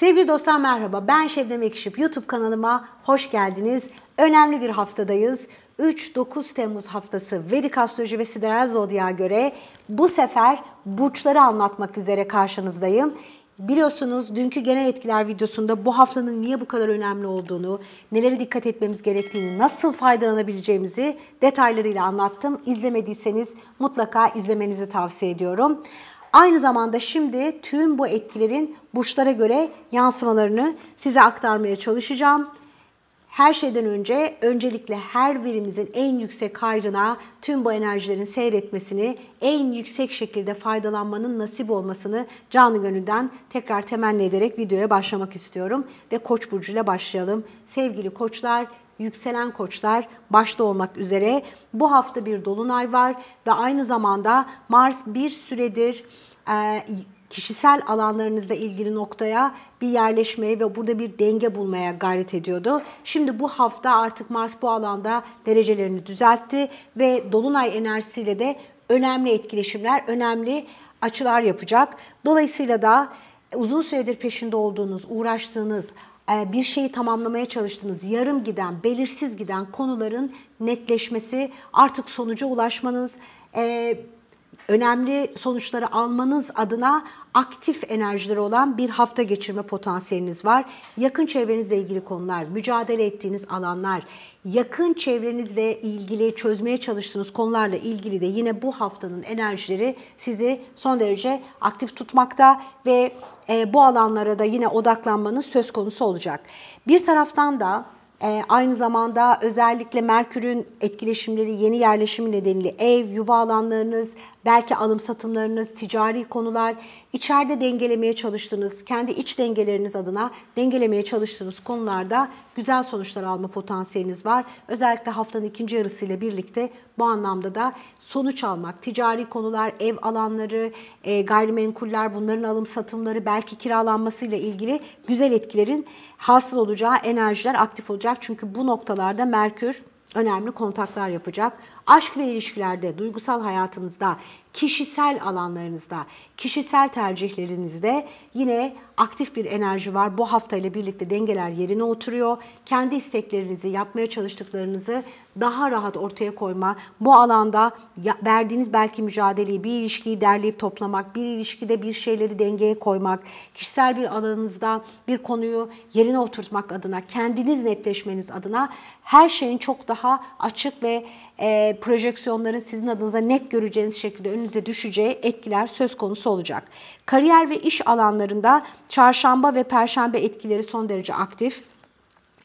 Sevgili dostlar merhaba. Ben Şebnem Ekşip. YouTube kanalıma hoş geldiniz. Önemli bir haftadayız. 3-9 Temmuz haftası Vedik astroloji ve sideral zodya göre bu sefer burçları anlatmak üzere karşınızdayım. Biliyorsunuz dünkü genel etkiler videosunda bu haftanın niye bu kadar önemli olduğunu, nelere dikkat etmemiz gerektiğini, nasıl faydalanabileceğimizi detaylarıyla anlattım. İzlemediyseniz mutlaka izlemenizi tavsiye ediyorum. Aynı zamanda şimdi tüm bu etkilerin burçlara göre yansımalarını size aktarmaya çalışacağım. Her şeyden önce öncelikle her birimizin en yüksek hayrına tüm bu enerjilerin seyretmesini, en yüksek şekilde faydalanmanın nasip olmasını canı gönülden tekrar temenni ederek videoya başlamak istiyorum. Ve Koç Burcu ile başlayalım. Sevgili koçlar, yükselen koçlar başta olmak üzere bu hafta bir dolunay var ve aynı zamanda Mars bir süredir e, kişisel alanlarınızla ilgili noktaya bir yerleşmeye ve burada bir denge bulmaya gayret ediyordu. Şimdi bu hafta artık Mars bu alanda derecelerini düzeltti ve Dolunay enerjisiyle de önemli etkileşimler, önemli açılar yapacak. Dolayısıyla da uzun süredir peşinde olduğunuz, uğraştığınız, e, bir şeyi tamamlamaya çalıştığınız, yarım giden, belirsiz giden konuların netleşmesi, artık sonuca ulaşmanız, e, önemli sonuçları almanız adına aktif enerjileri olan bir hafta geçirme potansiyeliniz var. Yakın çevrenizle ilgili konular, mücadele ettiğiniz alanlar, yakın çevrenizle ilgili çözmeye çalıştığınız konularla ilgili de yine bu haftanın enerjileri sizi son derece aktif tutmakta ve e, bu alanlara da yine odaklanmanız söz konusu olacak. Bir taraftan da ee, aynı zamanda özellikle Merkür'ün etkileşimleri yeni yerleşimi nedeniyle ev, yuva alanlarınız, belki alım satımlarınız, ticari konular, içeride dengelemeye çalıştığınız, kendi iç dengeleriniz adına dengelemeye çalıştığınız konularda güzel sonuçlar alma potansiyeliniz var. Özellikle haftanın ikinci yarısıyla birlikte bu anlamda da sonuç almak, ticari konular, ev alanları, e, gayrimenkuller, bunların alım satımları, belki kiralanmasıyla ilgili güzel etkilerin hasıl olacağı enerjiler aktif olacak. Çünkü bu noktalarda Merkür önemli kontaklar yapacak aşk ve ilişkilerde, duygusal hayatınızda, kişisel alanlarınızda, kişisel tercihlerinizde yine aktif bir enerji var. Bu hafta ile birlikte dengeler yerine oturuyor. Kendi isteklerinizi, yapmaya çalıştıklarınızı daha rahat ortaya koyma, bu alanda verdiğiniz belki mücadeleyi, bir ilişkiyi derleyip toplamak, bir ilişkide bir şeyleri dengeye koymak, kişisel bir alanınızda bir konuyu yerine oturtmak adına, kendiniz netleşmeniz adına her şeyin çok daha açık ve e, projeksiyonların sizin adınıza net göreceğiniz şekilde önünüze düşeceği etkiler söz konusu olacak. Kariyer ve iş alanlarında çarşamba ve perşembe etkileri son derece aktif.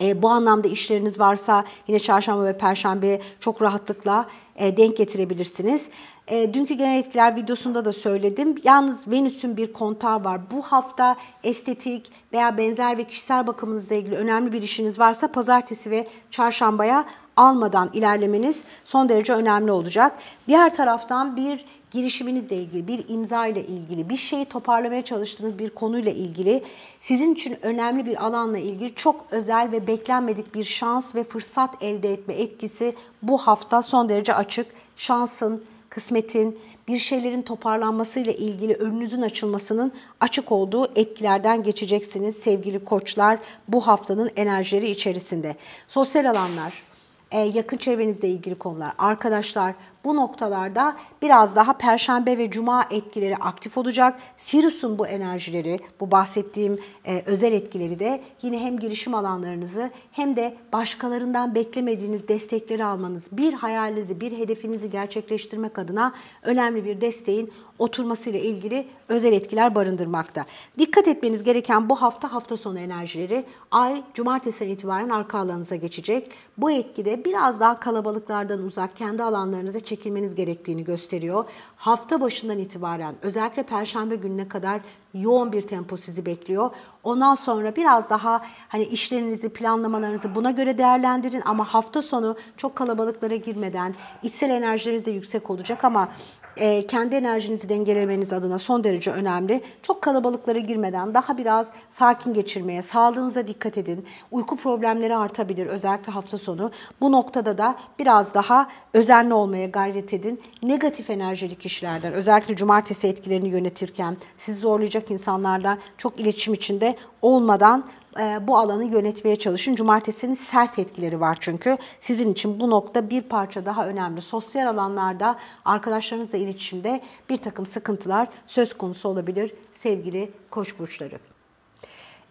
E, bu anlamda işleriniz varsa yine çarşamba ve perşembe çok rahatlıkla e, denk getirebilirsiniz. E, dünkü genel etkiler videosunda da söyledim. Yalnız Venüs'ün bir kontağı var. Bu hafta estetik veya benzer ve kişisel bakımınızla ilgili önemli bir işiniz varsa pazartesi ve çarşambaya almadan ilerlemeniz son derece önemli olacak. Diğer taraftan bir girişiminizle ilgili, bir imza ile ilgili, bir şeyi toparlamaya çalıştığınız bir konuyla ilgili, sizin için önemli bir alanla ilgili çok özel ve beklenmedik bir şans ve fırsat elde etme etkisi bu hafta son derece açık. Şansın, kısmetin, bir şeylerin toparlanmasıyla ilgili önünüzün açılmasının açık olduğu etkilerden geçeceksiniz sevgili koçlar bu haftanın enerjileri içerisinde. Sosyal alanlar, e, yakın çevrenizle ilgili konular, arkadaşlar, bu noktalarda biraz daha perşembe ve cuma etkileri aktif olacak. Sirius'un bu enerjileri, bu bahsettiğim e, özel etkileri de yine hem girişim alanlarınızı hem de başkalarından beklemediğiniz destekleri almanız, bir hayalinizi, bir hedefinizi gerçekleştirmek adına önemli bir desteğin oturmasıyla ilgili özel etkiler barındırmakta. Dikkat etmeniz gereken bu hafta hafta sonu enerjileri ay cumartesiden itibaren arka alanınıza geçecek. Bu etkide biraz daha kalabalıklardan uzak kendi alanlarınıza çekilmeniz gerektiğini gösteriyor. Hafta başından itibaren özellikle perşembe gününe kadar yoğun bir tempo sizi bekliyor. Ondan sonra biraz daha hani işlerinizi, planlamalarınızı buna göre değerlendirin ama hafta sonu çok kalabalıklara girmeden içsel enerjiniz de yüksek olacak ama e, kendi enerjinizi dengelemeniz adına son derece önemli. Çok kalabalıklara girmeden daha biraz sakin geçirmeye, sağlığınıza dikkat edin. Uyku problemleri artabilir özellikle hafta sonu. Bu noktada da biraz daha özenli olmaya gayret edin. Negatif enerjili kişilerden özellikle cumartesi etkilerini yönetirken sizi zorlayacak insanlardan çok iletişim içinde olmadan e, bu alanı yönetmeye çalışın. Cumartesinin sert etkileri var çünkü. Sizin için bu nokta bir parça daha önemli. Sosyal alanlarda arkadaşlarınızla iletişimde bir takım sıkıntılar söz konusu olabilir sevgili koç burçları.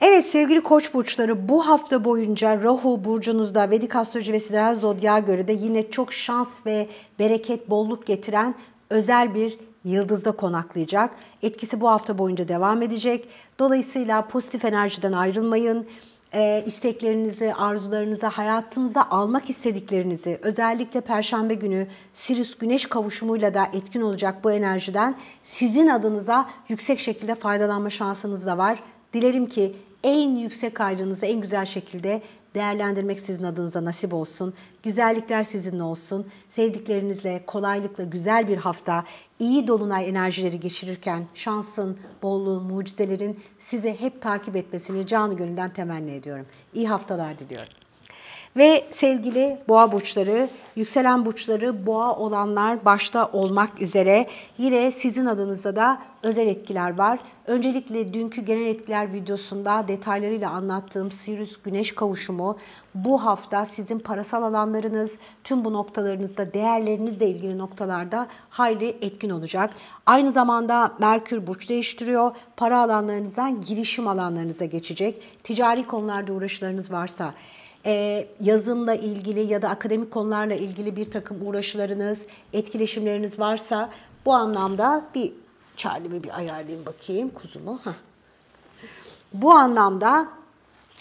Evet sevgili koç burçları bu hafta boyunca Rahu burcunuzda Vedik astroloji ve sideral zodya göre de yine çok şans ve bereket, bolluk getiren özel bir Yıldız'da konaklayacak. Etkisi bu hafta boyunca devam edecek. Dolayısıyla pozitif enerjiden ayrılmayın. E, isteklerinizi, arzularınızı, hayatınızda almak istediklerinizi özellikle Perşembe günü Sirius Güneş kavuşumuyla da etkin olacak bu enerjiden sizin adınıza yüksek şekilde faydalanma şansınız da var. Dilerim ki en yüksek ayrınızı en güzel şekilde değerlendirmek sizin adınıza nasip olsun. Güzellikler sizinle olsun. Sevdiklerinizle kolaylıkla güzel bir hafta, iyi dolunay enerjileri geçirirken şansın, bolluğun, mucizelerin sizi hep takip etmesini canı gönülden temenni ediyorum. İyi haftalar diliyorum. Ve sevgili boğa burçları, yükselen burçları boğa olanlar başta olmak üzere yine sizin adınızda da özel etkiler var. Öncelikle dünkü genel etkiler videosunda detaylarıyla anlattığım Sirius Güneş kavuşumu bu hafta sizin parasal alanlarınız, tüm bu noktalarınızda değerlerinizle ilgili noktalarda hayli etkin olacak. Aynı zamanda Merkür burç değiştiriyor. Para alanlarınızdan girişim alanlarınıza geçecek. Ticari konularda uğraşlarınız varsa, e, ee, yazımla ilgili ya da akademik konularla ilgili bir takım uğraşılarınız, etkileşimleriniz varsa bu anlamda bir Charlie'mi bir ayarlayayım bakayım kuzumu. Heh. Bu anlamda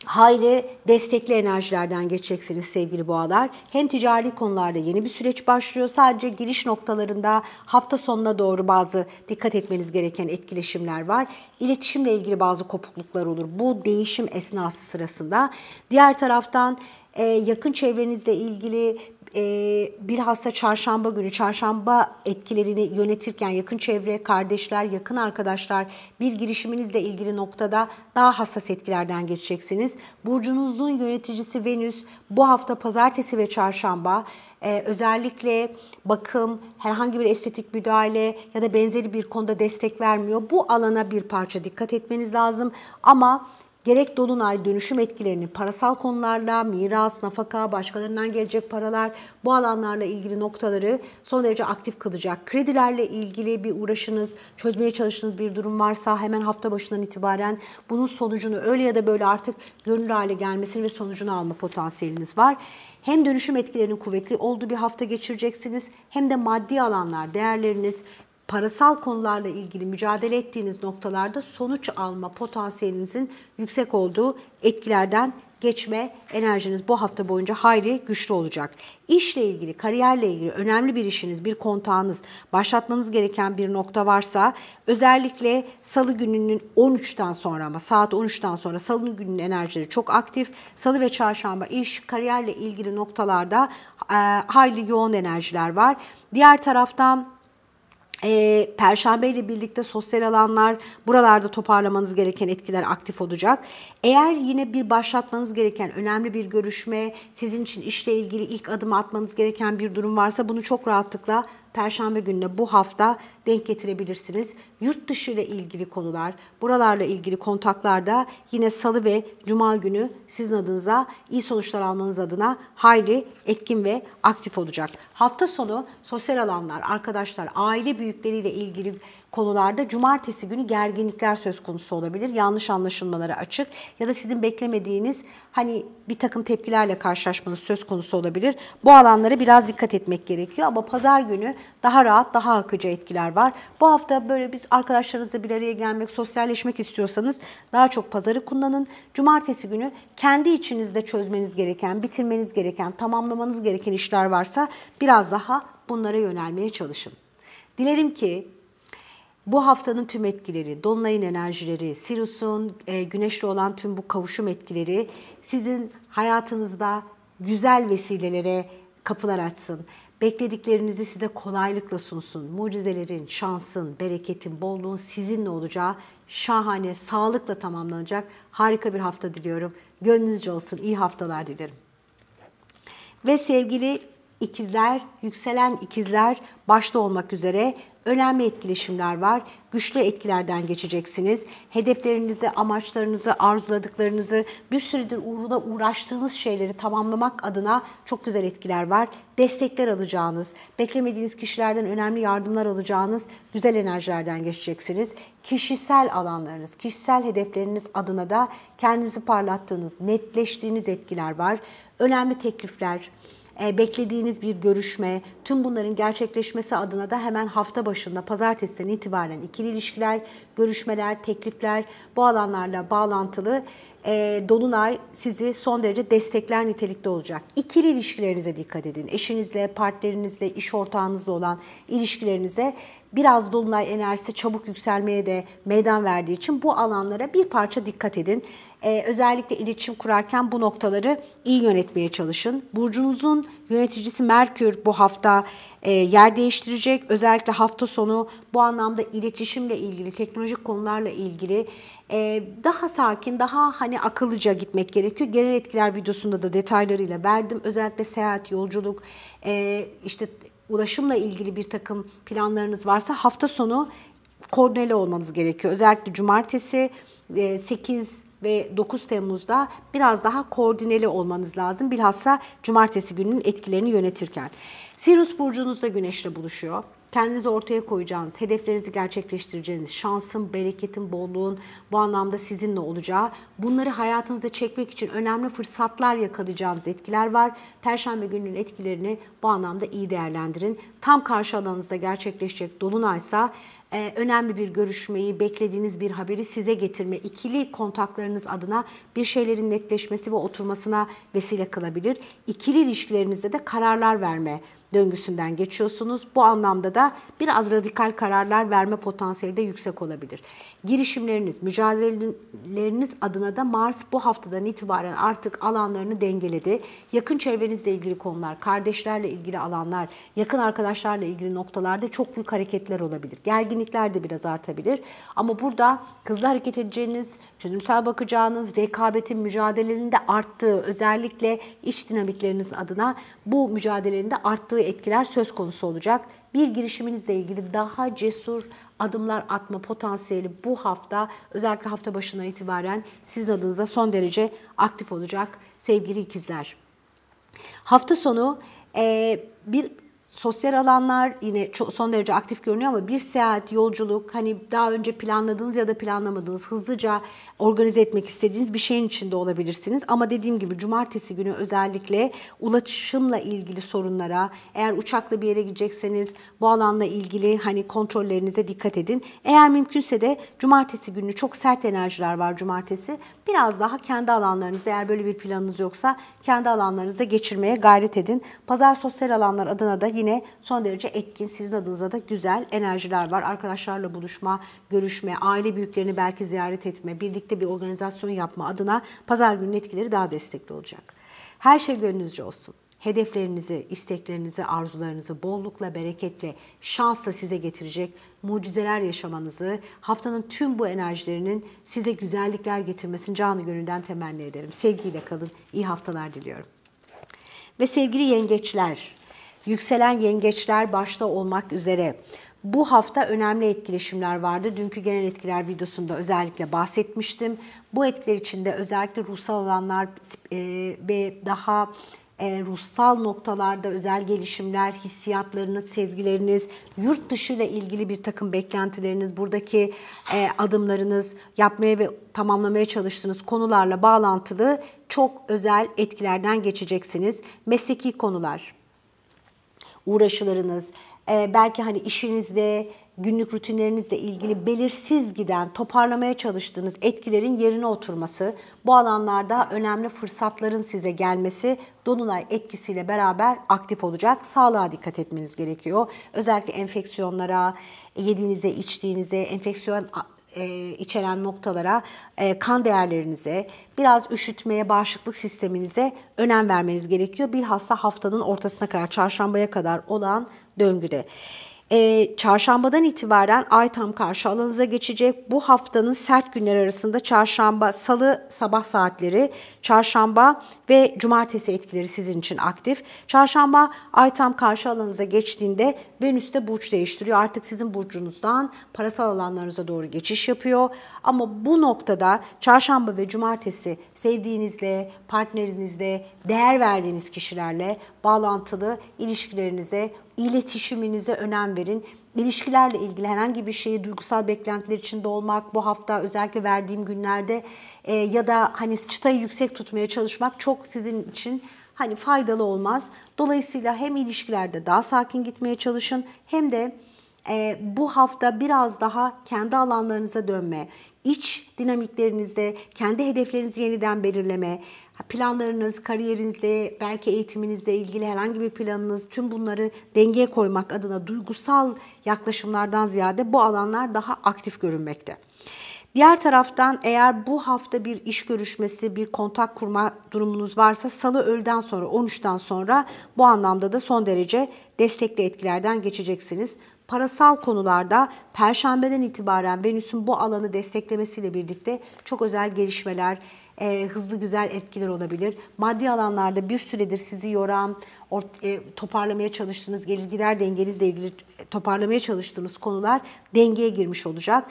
hayli destekli enerjilerden geçeceksiniz sevgili boğalar. Hem ticari konularda yeni bir süreç başlıyor. Sadece giriş noktalarında hafta sonuna doğru bazı dikkat etmeniz gereken etkileşimler var. İletişimle ilgili bazı kopukluklar olur. Bu değişim esnası sırasında. Diğer taraftan e, yakın çevrenizle ilgili e, bilhassa çarşamba günü, çarşamba etkilerini yönetirken yakın çevre, kardeşler, yakın arkadaşlar bir girişiminizle ilgili noktada daha hassas etkilerden geçeceksiniz. Burcunuzun yöneticisi Venüs bu hafta pazartesi ve çarşamba ee, özellikle bakım, herhangi bir estetik müdahale ya da benzeri bir konuda destek vermiyor. Bu alana bir parça dikkat etmeniz lazım ama Gerek dolunay dönüşüm etkilerini parasal konularla, miras, nafaka, başkalarından gelecek paralar bu alanlarla ilgili noktaları son derece aktif kılacak. Kredilerle ilgili bir uğraşınız, çözmeye çalıştığınız bir durum varsa hemen hafta başından itibaren bunun sonucunu öyle ya da böyle artık gönül hale gelmesini ve sonucunu alma potansiyeliniz var. Hem dönüşüm etkilerinin kuvvetli olduğu bir hafta geçireceksiniz hem de maddi alanlar, değerleriniz parasal konularla ilgili mücadele ettiğiniz noktalarda sonuç alma potansiyelinizin yüksek olduğu etkilerden geçme enerjiniz bu hafta boyunca hayli güçlü olacak. İşle ilgili, kariyerle ilgili önemli bir işiniz, bir kontağınız, başlatmanız gereken bir nokta varsa özellikle salı gününün 13'ten sonra ama saat 13'ten sonra salı gününün enerjileri çok aktif. Salı ve çarşamba iş, kariyerle ilgili noktalarda e, hayli yoğun enerjiler var. Diğer taraftan e, Perşembe ile birlikte sosyal alanlar buralarda toparlamanız gereken etkiler aktif olacak. Eğer yine bir başlatmanız gereken önemli bir görüşme, sizin için işle ilgili ilk adım atmanız gereken bir durum varsa bunu çok rahatlıkla Perşembe gününe bu hafta denk getirebilirsiniz. Yurt dışı ile ilgili konular, buralarla ilgili kontaklarda yine salı ve cuma günü sizin adınıza iyi sonuçlar almanız adına hayli etkin ve aktif olacak. Hafta sonu sosyal alanlar, arkadaşlar, aile büyükleriyle ilgili konularda cumartesi günü gerginlikler söz konusu olabilir. Yanlış anlaşılmalara açık ya da sizin beklemediğiniz hani bir takım tepkilerle karşılaşmanız söz konusu olabilir. Bu alanlara biraz dikkat etmek gerekiyor ama pazar günü daha rahat, daha akıcı etkiler pazar var. Bu hafta böyle biz arkadaşlarınızla bir araya gelmek, sosyalleşmek istiyorsanız daha çok pazarı kullanın. Cumartesi günü kendi içinizde çözmeniz gereken, bitirmeniz gereken, tamamlamanız gereken işler varsa biraz daha bunlara yönelmeye çalışın. Dilerim ki bu haftanın tüm etkileri, dolunayın enerjileri, Sirius'un e, güneşle olan tüm bu kavuşum etkileri sizin hayatınızda güzel vesilelere kapılar açsın. Beklediklerinizi size kolaylıkla sunsun. Mucizelerin, şansın, bereketin, bolluğun sizinle olacağı şahane, sağlıkla tamamlanacak harika bir hafta diliyorum. Gönlünüzce olsun, iyi haftalar dilerim. Ve sevgili ikizler, yükselen ikizler başta olmak üzere önemli etkileşimler var. Güçlü etkilerden geçeceksiniz. Hedeflerinizi, amaçlarınızı, arzuladıklarınızı, bir süredir uğruna uğraştığınız şeyleri tamamlamak adına çok güzel etkiler var. Destekler alacağınız, beklemediğiniz kişilerden önemli yardımlar alacağınız güzel enerjilerden geçeceksiniz. Kişisel alanlarınız, kişisel hedefleriniz adına da kendinizi parlattığınız, netleştiğiniz etkiler var. Önemli teklifler, ee, beklediğiniz bir görüşme, tüm bunların gerçekleşmesi adına da hemen hafta başında pazartesiden itibaren ikili ilişkiler, görüşmeler, teklifler bu alanlarla bağlantılı e, Dolunay sizi son derece destekler nitelikte olacak. İkili ilişkilerinize dikkat edin. Eşinizle, partnerinizle, iş ortağınızla olan ilişkilerinize biraz Dolunay enerjisi çabuk yükselmeye de meydan verdiği için bu alanlara bir parça dikkat edin e, özellikle iletişim kurarken bu noktaları iyi yönetmeye çalışın. Burcunuzun yöneticisi Merkür bu hafta e, yer değiştirecek. Özellikle hafta sonu bu anlamda iletişimle ilgili, teknolojik konularla ilgili e, daha sakin, daha hani akıllıca gitmek gerekiyor. Genel etkiler videosunda da detaylarıyla verdim. Özellikle seyahat, yolculuk, e, işte ulaşımla ilgili bir takım planlarınız varsa hafta sonu koordineli olmanız gerekiyor. Özellikle cumartesi 8 e, ve 9 Temmuz'da biraz daha koordineli olmanız lazım. Bilhassa cumartesi gününün etkilerini yönetirken. Sirius burcunuzda güneşle buluşuyor kendinizi ortaya koyacağınız, hedeflerinizi gerçekleştireceğiniz, şansın, bereketin, bolluğun bu anlamda sizinle olacağı, bunları hayatınıza çekmek için önemli fırsatlar yakalayacağınız etkiler var. Perşembe gününün etkilerini bu anlamda iyi değerlendirin. Tam karşı alanınızda gerçekleşecek dolunaysa ee, önemli bir görüşmeyi, beklediğiniz bir haberi size getirme, ikili kontaklarınız adına bir şeylerin netleşmesi ve oturmasına vesile kılabilir. İkili ilişkilerinizde de kararlar verme döngüsünden geçiyorsunuz. Bu anlamda da biraz radikal kararlar verme potansiyeli de yüksek olabilir. Girişimleriniz, mücadeleleriniz adına da Mars bu haftadan itibaren artık alanlarını dengeledi. Yakın çevrenizle ilgili konular, kardeşlerle ilgili alanlar, yakın arkadaşlarla ilgili noktalarda çok büyük hareketler olabilir. Gerginlikler de biraz artabilir. Ama burada hızlı hareket edeceğiniz, çözümsel bakacağınız, rekabetin mücadelenin de arttığı, özellikle iç dinamikleriniz adına bu mücadelenin de arttığı etkiler söz konusu olacak. Bir girişiminizle ilgili daha cesur, adımlar atma potansiyeli bu hafta özellikle hafta başına itibaren sizin adınıza son derece aktif olacak sevgili ikizler. Hafta sonu e, bir Sosyal alanlar yine son derece aktif görünüyor ama bir seyahat, yolculuk, hani daha önce planladığınız ya da planlamadığınız, hızlıca organize etmek istediğiniz bir şeyin içinde olabilirsiniz. Ama dediğim gibi cumartesi günü özellikle ulaşımla ilgili sorunlara, eğer uçakla bir yere gidecekseniz bu alanla ilgili hani kontrollerinize dikkat edin. Eğer mümkünse de cumartesi günü çok sert enerjiler var cumartesi. Biraz daha kendi alanlarınızı eğer böyle bir planınız yoksa kendi alanlarınıza geçirmeye gayret edin. Pazar sosyal alanlar adına da yine son derece etkin. Sizin adınıza da güzel enerjiler var. Arkadaşlarla buluşma, görüşme, aile büyüklerini belki ziyaret etme, birlikte bir organizasyon yapma adına pazar gününün etkileri daha destekli olacak. Her şey gönlünüzce olsun. Hedeflerinizi, isteklerinizi, arzularınızı bollukla, bereketle, şansla size getirecek mucizeler yaşamanızı, haftanın tüm bu enerjilerinin size güzellikler getirmesini canı gönülden temenni ederim. Sevgiyle kalın, iyi haftalar diliyorum. Ve sevgili yengeçler, yükselen yengeçler başta olmak üzere bu hafta önemli etkileşimler vardı. Dünkü genel etkiler videosunda özellikle bahsetmiştim. Bu etkiler içinde özellikle ruhsal alanlar e, ve daha e, ruhsal noktalarda özel gelişimler, hissiyatlarınız, sezgileriniz, yurt dışı ile ilgili bir takım beklentileriniz, buradaki e, adımlarınız, yapmaya ve tamamlamaya çalıştığınız konularla bağlantılı çok özel etkilerden geçeceksiniz. Mesleki konular, uğraşılarınız, e, belki hani işinizde, günlük rutinlerinizle ilgili belirsiz giden, toparlamaya çalıştığınız etkilerin yerine oturması, bu alanlarda önemli fırsatların size gelmesi Dolunay etkisiyle beraber aktif olacak. Sağlığa dikkat etmeniz gerekiyor. Özellikle enfeksiyonlara, yediğinize, içtiğinize, enfeksiyon e, içeren noktalara, e, kan değerlerinize, biraz üşütmeye, bağışıklık sisteminize önem vermeniz gerekiyor. Bilhassa haftanın ortasına kadar, çarşambaya kadar olan döngüde e, çarşambadan itibaren ay tam karşı alanınıza geçecek. Bu haftanın sert günler arasında çarşamba, salı sabah saatleri, çarşamba ve cumartesi etkileri sizin için aktif. Çarşamba ay tam karşı alanınıza geçtiğinde Venüs de burç değiştiriyor. Artık sizin burcunuzdan parasal alanlarınıza doğru geçiş yapıyor. Ama bu noktada çarşamba ve cumartesi sevdiğinizle, partnerinizle, değer verdiğiniz kişilerle bağlantılı ilişkilerinize iletişiminize önem verin. İlişkilerle ilgili herhangi bir şeyi duygusal beklentiler içinde olmak, bu hafta özellikle verdiğim günlerde e, ya da hani çıtayı yüksek tutmaya çalışmak çok sizin için hani faydalı olmaz. Dolayısıyla hem ilişkilerde daha sakin gitmeye çalışın hem de e, bu hafta biraz daha kendi alanlarınıza dönme, iç dinamiklerinizde kendi hedeflerinizi yeniden belirleme, planlarınız, kariyerinizle, belki eğitiminizle ilgili herhangi bir planınız, tüm bunları dengeye koymak adına duygusal yaklaşımlardan ziyade bu alanlar daha aktif görünmekte. Diğer taraftan eğer bu hafta bir iş görüşmesi, bir kontak kurma durumunuz varsa salı öğleden sonra 13'ten sonra bu anlamda da son derece destekli etkilerden geçeceksiniz. Parasal konularda perşembeden itibaren Venüs'ün bu alanı desteklemesiyle birlikte çok özel gelişmeler, e, hızlı güzel etkiler olabilir. Maddi alanlarda bir süredir sizi yoran, or, e, toparlamaya çalıştığınız gelir gider dengenizle ilgili e, toparlamaya çalıştığınız konular dengeye girmiş olacak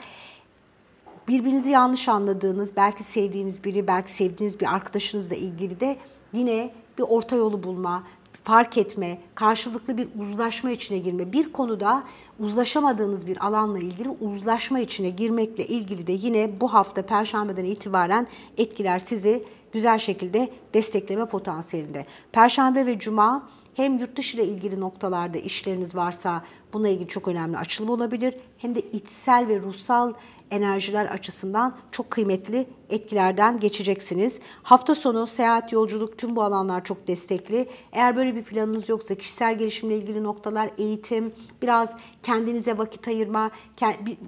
birbirinizi yanlış anladığınız, belki sevdiğiniz biri, belki sevdiğiniz bir arkadaşınızla ilgili de yine bir orta yolu bulma, fark etme, karşılıklı bir uzlaşma içine girme. Bir konuda uzlaşamadığınız bir alanla ilgili uzlaşma içine girmekle ilgili de yine bu hafta perşembeden itibaren etkiler sizi güzel şekilde destekleme potansiyelinde. Perşembe ve cuma hem yurt dışı ile ilgili noktalarda işleriniz varsa buna ilgili çok önemli açılım olabilir. Hem de içsel ve ruhsal enerjiler açısından çok kıymetli etkilerden geçeceksiniz. Hafta sonu seyahat, yolculuk tüm bu alanlar çok destekli. Eğer böyle bir planınız yoksa kişisel gelişimle ilgili noktalar, eğitim, biraz kendinize vakit ayırma,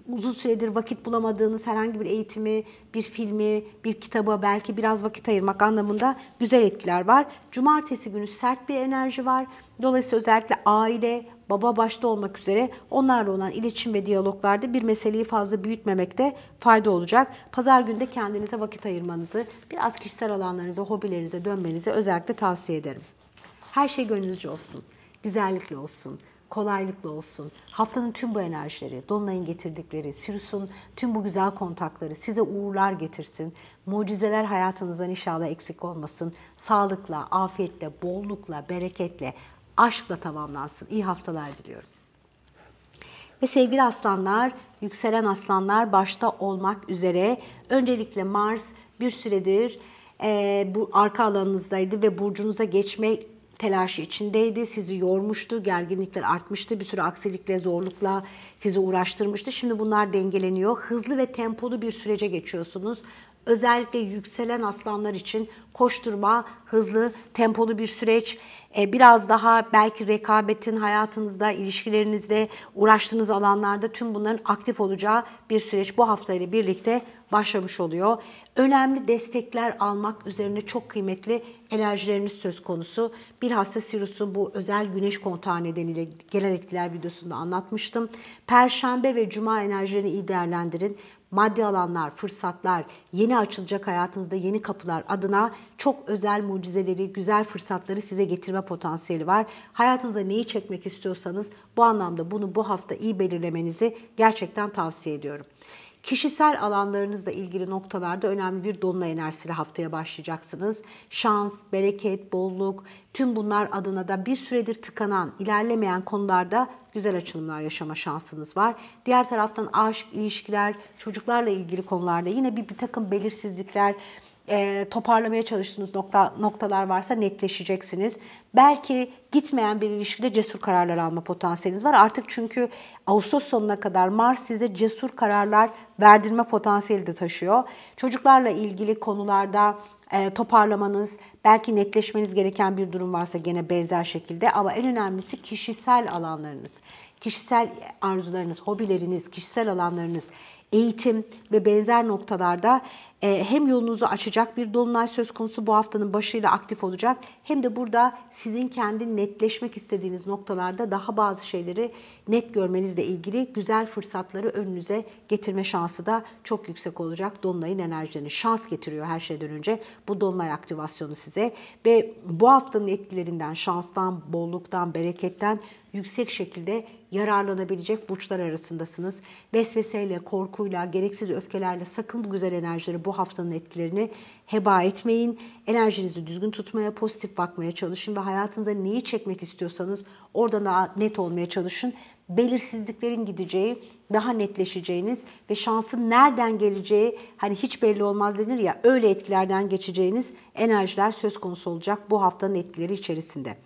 uzun süredir vakit bulamadığınız herhangi bir eğitimi, bir filmi, bir kitaba belki biraz vakit ayırmak anlamında güzel etkiler var. Cumartesi günü sert bir enerji var. Dolayısıyla özellikle aile, baba başta olmak üzere onlarla olan iletişim ve diyaloglarda bir meseleyi fazla büyütmemekte fayda olacak. Pazar günü de kendinize vakit ayırmanızı, biraz kişisel alanlarınıza, hobilerinize dönmenizi özellikle tavsiye ederim. Her şey gönlünüzce olsun, güzellikle olsun kolaylıkla olsun. Haftanın tüm bu enerjileri, Dolunay'ın getirdikleri, Sirus'un tüm bu güzel kontakları size uğurlar getirsin. Mucizeler hayatınızdan inşallah eksik olmasın. Sağlıkla, afiyetle, bollukla, bereketle, aşkla tamamlansın. İyi haftalar diliyorum. Ve sevgili aslanlar, yükselen aslanlar başta olmak üzere öncelikle Mars bir süredir e, bu arka alanınızdaydı ve burcunuza geçme telaşı içindeydi. Sizi yormuştu, gerginlikler artmıştı, bir sürü aksilikle, zorlukla sizi uğraştırmıştı. Şimdi bunlar dengeleniyor. Hızlı ve tempolu bir sürece geçiyorsunuz özellikle yükselen aslanlar için koşturma, hızlı, tempolu bir süreç, e, biraz daha belki rekabetin hayatınızda, ilişkilerinizde, uğraştığınız alanlarda tüm bunların aktif olacağı bir süreç bu hafta ile birlikte başlamış oluyor. Önemli destekler almak üzerine çok kıymetli enerjileriniz söz konusu. Bilhassa Sirus'un bu özel güneş kontağı nedeniyle gelen etkiler videosunda anlatmıştım. Perşembe ve cuma enerjilerini iyi değerlendirin maddi alanlar, fırsatlar, yeni açılacak hayatınızda yeni kapılar adına çok özel mucizeleri, güzel fırsatları size getirme potansiyeli var. Hayatınıza neyi çekmek istiyorsanız bu anlamda bunu bu hafta iyi belirlemenizi gerçekten tavsiye ediyorum. Kişisel alanlarınızla ilgili noktalarda önemli bir dolunay enerjisiyle haftaya başlayacaksınız. Şans, bereket, bolluk, tüm bunlar adına da bir süredir tıkanan, ilerlemeyen konularda güzel açılımlar yaşama şansınız var. Diğer taraftan aşk, ilişkiler, çocuklarla ilgili konularda yine bir, bir takım belirsizlikler, e, toparlamaya çalıştığınız nokta, noktalar varsa netleşeceksiniz. Belki gitmeyen bir ilişkide cesur kararlar alma potansiyeliniz var. Artık çünkü Ağustos sonuna kadar Mars size cesur kararlar verdirme potansiyeli de taşıyor. Çocuklarla ilgili konularda e, toparlamanız, belki netleşmeniz gereken bir durum varsa gene benzer şekilde ama en önemlisi kişisel alanlarınız, kişisel arzularınız, hobileriniz, kişisel alanlarınız, eğitim ve benzer noktalarda ee, hem yolunuzu açacak bir dolunay söz konusu bu haftanın başıyla aktif olacak hem de burada sizin kendi netleşmek istediğiniz noktalarda daha bazı şeyleri net görmenizle ilgili güzel fırsatları önünüze getirme şansı da çok yüksek olacak. Dolunay'ın enerjilerini şans getiriyor her şeyden önce bu dolunay aktivasyonu size ve bu haftanın etkilerinden, şanstan, bolluktan, bereketten yüksek şekilde yararlanabilecek burçlar arasındasınız. Vesveseyle, korkuyla, gereksiz öfkelerle sakın bu güzel enerjileri, bu haftanın etkilerini heba etmeyin. Enerjinizi düzgün tutmaya, pozitif bakmaya çalışın ve hayatınıza neyi çekmek istiyorsanız oradan daha net olmaya çalışın. Belirsizliklerin gideceği, daha netleşeceğiniz ve şansın nereden geleceği hani hiç belli olmaz denir ya öyle etkilerden geçeceğiniz enerjiler söz konusu olacak bu haftanın etkileri içerisinde.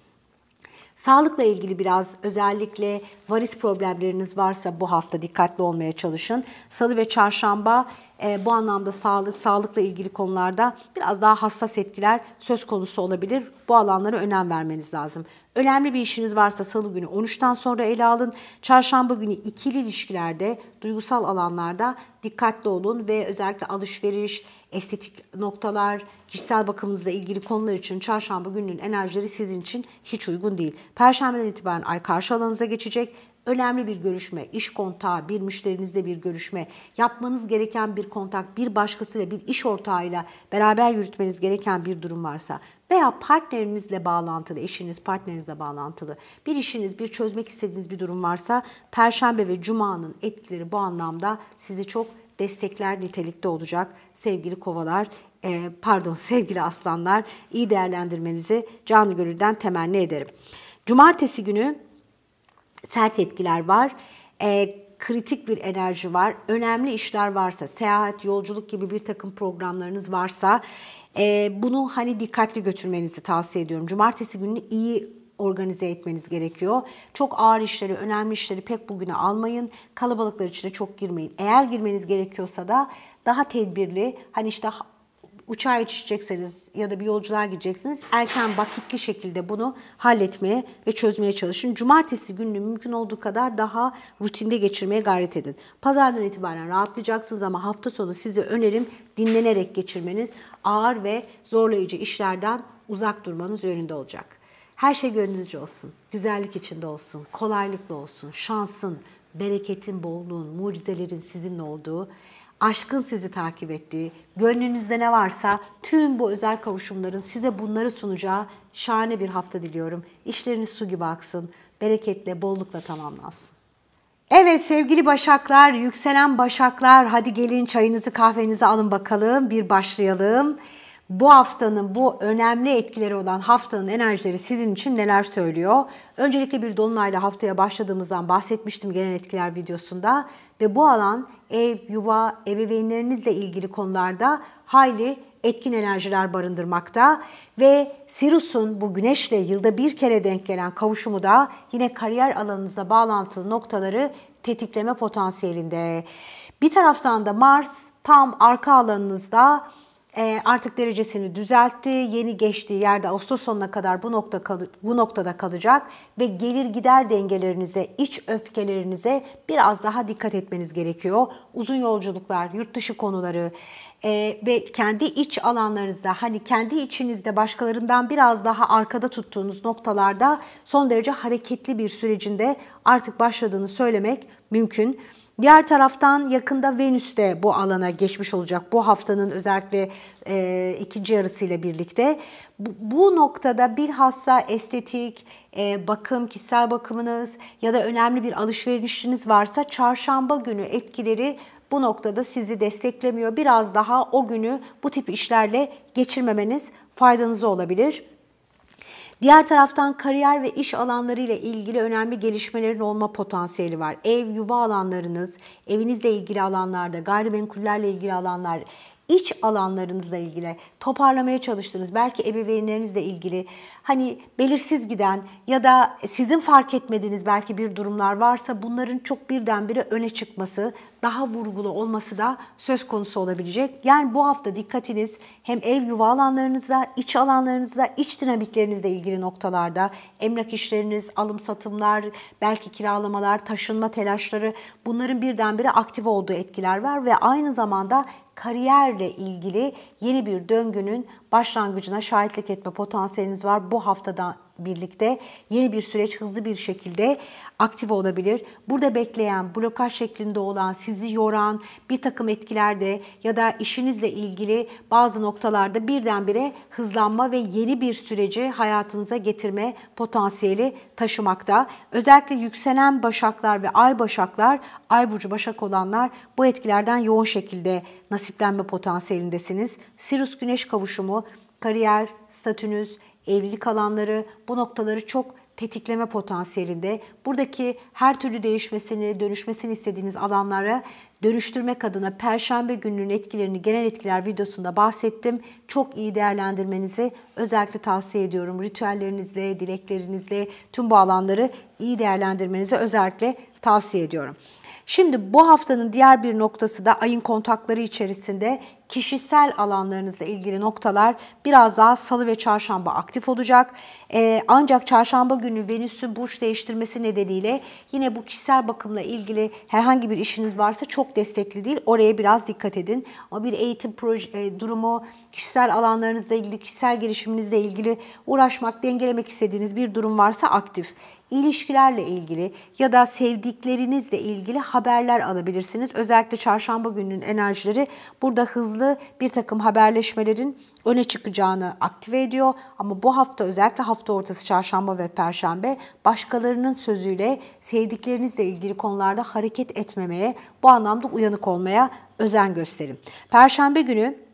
Sağlıkla ilgili biraz özellikle varis problemleriniz varsa bu hafta dikkatli olmaya çalışın. Salı ve çarşamba e, bu anlamda sağlık, sağlıkla ilgili konularda biraz daha hassas etkiler söz konusu olabilir. Bu alanlara önem vermeniz lazım. Önemli bir işiniz varsa salı günü 13'ten sonra ele alın. Çarşamba günü ikili ilişkilerde, duygusal alanlarda dikkatli olun ve özellikle alışveriş, estetik noktalar, kişisel bakımınızla ilgili konular için çarşamba gününün enerjileri sizin için hiç uygun değil. Perşembeden itibaren ay karşı alanınıza geçecek önemli bir görüşme, iş kontağı, bir müşterinizle bir görüşme, yapmanız gereken bir kontak, bir başkasıyla, bir iş ortağıyla beraber yürütmeniz gereken bir durum varsa veya partnerinizle bağlantılı, eşiniz, partnerinizle bağlantılı bir işiniz, bir çözmek istediğiniz bir durum varsa Perşembe ve Cuma'nın etkileri bu anlamda sizi çok destekler nitelikte olacak sevgili kovalar e, pardon sevgili aslanlar iyi değerlendirmenizi canlı gönülden temenni ederim. Cumartesi günü sert etkiler var. E, kritik bir enerji var. Önemli işler varsa, seyahat, yolculuk gibi bir takım programlarınız varsa e, bunu hani dikkatli götürmenizi tavsiye ediyorum. Cumartesi gününü iyi organize etmeniz gerekiyor. Çok ağır işleri, önemli işleri pek bugüne almayın. Kalabalıklar içine çok girmeyin. Eğer girmeniz gerekiyorsa da daha tedbirli, hani işte uçağa yetişecekseniz ya da bir yolculuğa gideceksiniz erken vakitli şekilde bunu halletmeye ve çözmeye çalışın. Cumartesi gününü mümkün olduğu kadar daha rutinde geçirmeye gayret edin. Pazardan itibaren rahatlayacaksınız ama hafta sonu size önerim dinlenerek geçirmeniz ağır ve zorlayıcı işlerden uzak durmanız yönünde olacak. Her şey gönlünüzce olsun. Güzellik içinde olsun. Kolaylıkla olsun. Şansın, bereketin, bolluğun, mucizelerin sizin olduğu, aşkın sizi takip ettiği, gönlünüzde ne varsa tüm bu özel kavuşumların size bunları sunacağı şahane bir hafta diliyorum. İşleriniz su gibi aksın. Bereketle, bollukla tamamlansın. Evet sevgili başaklar, yükselen başaklar hadi gelin çayınızı kahvenizi alın bakalım bir başlayalım bu haftanın bu önemli etkileri olan haftanın enerjileri sizin için neler söylüyor? Öncelikle bir dolunayla haftaya başladığımızdan bahsetmiştim genel etkiler videosunda ve bu alan ev, yuva, ebeveynlerinizle ilgili konularda hayli etkin enerjiler barındırmakta ve Sirus'un bu güneşle yılda bir kere denk gelen kavuşumu da yine kariyer alanınıza bağlantılı noktaları tetikleme potansiyelinde. Bir taraftan da Mars tam arka alanınızda ee, artık derecesini düzeltti. Yeni geçtiği yerde Ağustos sonuna kadar bu nokta bu noktada kalacak ve gelir gider dengelerinize, iç öfkelerinize biraz daha dikkat etmeniz gerekiyor. Uzun yolculuklar, yurt dışı konuları e, ve kendi iç alanlarınızda hani kendi içinizde başkalarından biraz daha arkada tuttuğunuz noktalarda son derece hareketli bir sürecinde artık başladığını söylemek mümkün. Diğer taraftan yakında Venüs de bu alana geçmiş olacak. Bu haftanın özellikle e, ikinci yarısıyla birlikte. Bu, bu noktada bilhassa estetik, e, bakım, kişisel bakımınız ya da önemli bir alışverişiniz varsa çarşamba günü etkileri bu noktada sizi desteklemiyor. Biraz daha o günü bu tip işlerle geçirmemeniz faydanıza olabilir. Diğer taraftan kariyer ve iş alanları ile ilgili önemli gelişmelerin olma potansiyeli var. Ev, yuva alanlarınız, evinizle ilgili alanlarda, gayrimenkullerle ilgili alanlar, iç alanlarınızla ilgili toparlamaya çalıştınız. belki ebeveynlerinizle ilgili hani belirsiz giden ya da sizin fark etmediğiniz belki bir durumlar varsa bunların çok birdenbire öne çıkması, daha vurgulu olması da söz konusu olabilecek. Yani bu hafta dikkatiniz hem ev yuva alanlarınızda iç alanlarınızda iç dinamiklerinizle ilgili noktalarda emlak işleriniz, alım satımlar, belki kiralamalar, taşınma telaşları bunların birdenbire aktive olduğu etkiler var ve aynı zamanda kariyerle ilgili yeni bir döngünün başlangıcına şahitlik etme potansiyeliniz var. Bu haftadan birlikte yeni bir süreç hızlı bir şekilde aktif olabilir. Burada bekleyen, blokaj şeklinde olan, sizi yoran bir takım etkilerde ya da işinizle ilgili bazı noktalarda birdenbire hızlanma ve yeni bir süreci hayatınıza getirme potansiyeli taşımakta. Özellikle yükselen başaklar ve ay başaklar, ay burcu başak olanlar bu etkilerden yoğun şekilde nasiplenme potansiyelindesiniz. Sirüs güneş kavuşumu, kariyer, statünüz, evlilik alanları bu noktaları çok tetikleme potansiyelinde. Buradaki her türlü değişmesini, dönüşmesini istediğiniz alanlara dönüştürmek adına Perşembe gününün etkilerini genel etkiler videosunda bahsettim. Çok iyi değerlendirmenizi özellikle tavsiye ediyorum. Ritüellerinizle, dileklerinizle tüm bu alanları iyi değerlendirmenizi özellikle tavsiye ediyorum. Şimdi bu haftanın diğer bir noktası da ayın kontakları içerisinde kişisel alanlarınızla ilgili noktalar biraz daha salı ve çarşamba aktif olacak. Ee, ancak çarşamba günü Venüs'ün burç değiştirmesi nedeniyle yine bu kişisel bakımla ilgili herhangi bir işiniz varsa çok destekli değil. Oraya biraz dikkat edin. Ama bir eğitim proje, e, durumu, kişisel alanlarınızla ilgili, kişisel gelişiminizle ilgili uğraşmak, dengelemek istediğiniz bir durum varsa aktif İlişkilerle ilgili ya da sevdiklerinizle ilgili haberler alabilirsiniz. Özellikle çarşamba gününün enerjileri burada hızlı hızlı bir takım haberleşmelerin öne çıkacağını aktive ediyor. Ama bu hafta özellikle hafta ortası çarşamba ve perşembe başkalarının sözüyle sevdiklerinizle ilgili konularda hareket etmemeye, bu anlamda uyanık olmaya özen gösterin. Perşembe günü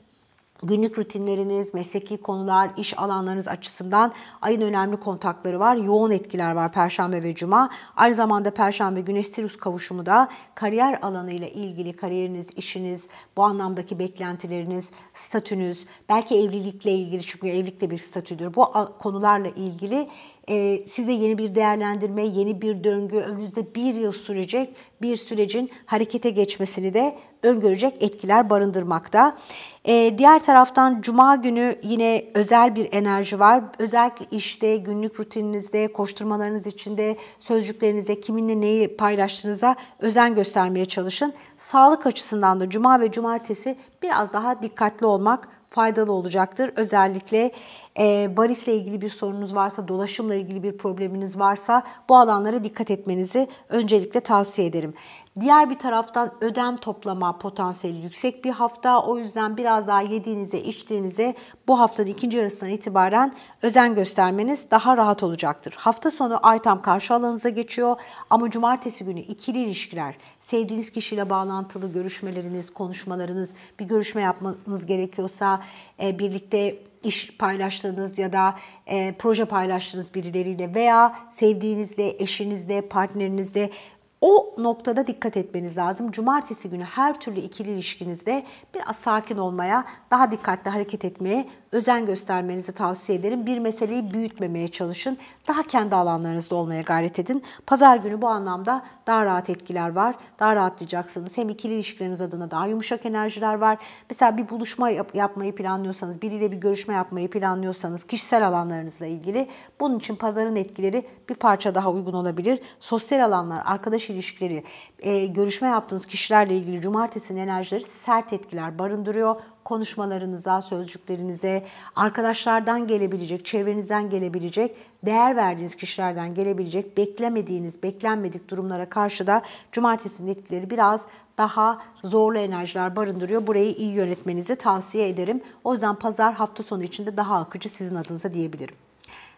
günlük rutinleriniz, mesleki konular, iş alanlarınız açısından ayın önemli kontakları var. Yoğun etkiler var Perşembe ve Cuma. Aynı zamanda Perşembe Güneş-Sirüs kavuşumu da kariyer alanıyla ilgili kariyeriniz, işiniz, bu anlamdaki beklentileriniz, statünüz, belki evlilikle ilgili çünkü evlilik de bir statüdür. Bu konularla ilgili ee, size yeni bir değerlendirme, yeni bir döngü, önünüzde bir yıl sürecek bir sürecin harekete geçmesini de öngörecek etkiler barındırmakta. Ee, diğer taraftan cuma günü yine özel bir enerji var. Özellikle işte, günlük rutininizde, koşturmalarınız içinde, sözcüklerinizde, kiminle neyi paylaştığınıza özen göstermeye çalışın. Sağlık açısından da cuma ve cumartesi biraz daha dikkatli olmak faydalı olacaktır. Özellikle e, varisle ilgili bir sorunuz varsa, dolaşımla ilgili bir probleminiz varsa bu alanlara dikkat etmenizi öncelikle tavsiye ederim. Diğer bir taraftan ödem toplama potansiyeli yüksek bir hafta. O yüzden biraz daha yediğinize, içtiğinize bu haftanın ikinci yarısından itibaren özen göstermeniz daha rahat olacaktır. Hafta sonu ay tam karşı alanınıza geçiyor ama cumartesi günü ikili ilişkiler, sevdiğiniz kişiyle bağlantılı görüşmeleriniz, konuşmalarınız, bir görüşme yapmanız gerekiyorsa e, birlikte iş paylaştığınız ya da e, proje paylaştığınız birileriyle veya sevdiğinizle, eşinizle, partnerinizle o noktada dikkat etmeniz lazım. Cumartesi günü her türlü ikili ilişkinizde biraz sakin olmaya, daha dikkatli hareket etmeye özen göstermenizi tavsiye ederim. Bir meseleyi büyütmemeye çalışın. Daha kendi alanlarınızda olmaya gayret edin. Pazar günü bu anlamda daha rahat etkiler var. Daha rahatlayacaksınız. Hem ikili ilişkileriniz adına daha yumuşak enerjiler var. Mesela bir buluşma yap yapmayı planlıyorsanız, biriyle bir görüşme yapmayı planlıyorsanız kişisel alanlarınızla ilgili bunun için pazarın etkileri bir parça daha uygun olabilir. Sosyal alanlar, arkadaş ilişkileri, e, görüşme yaptığınız kişilerle ilgili cumartesinin enerjileri sert etkiler barındırıyor. Konuşmalarınıza, sözcüklerinize, arkadaşlardan gelebilecek, çevrenizden gelebilecek, değer verdiğiniz kişilerden gelebilecek, beklemediğiniz, beklenmedik durumlara karşı da cumartesinin etkileri biraz daha zorlu enerjiler barındırıyor. Burayı iyi yönetmenizi tavsiye ederim. O yüzden pazar hafta sonu içinde daha akıcı sizin adınıza diyebilirim.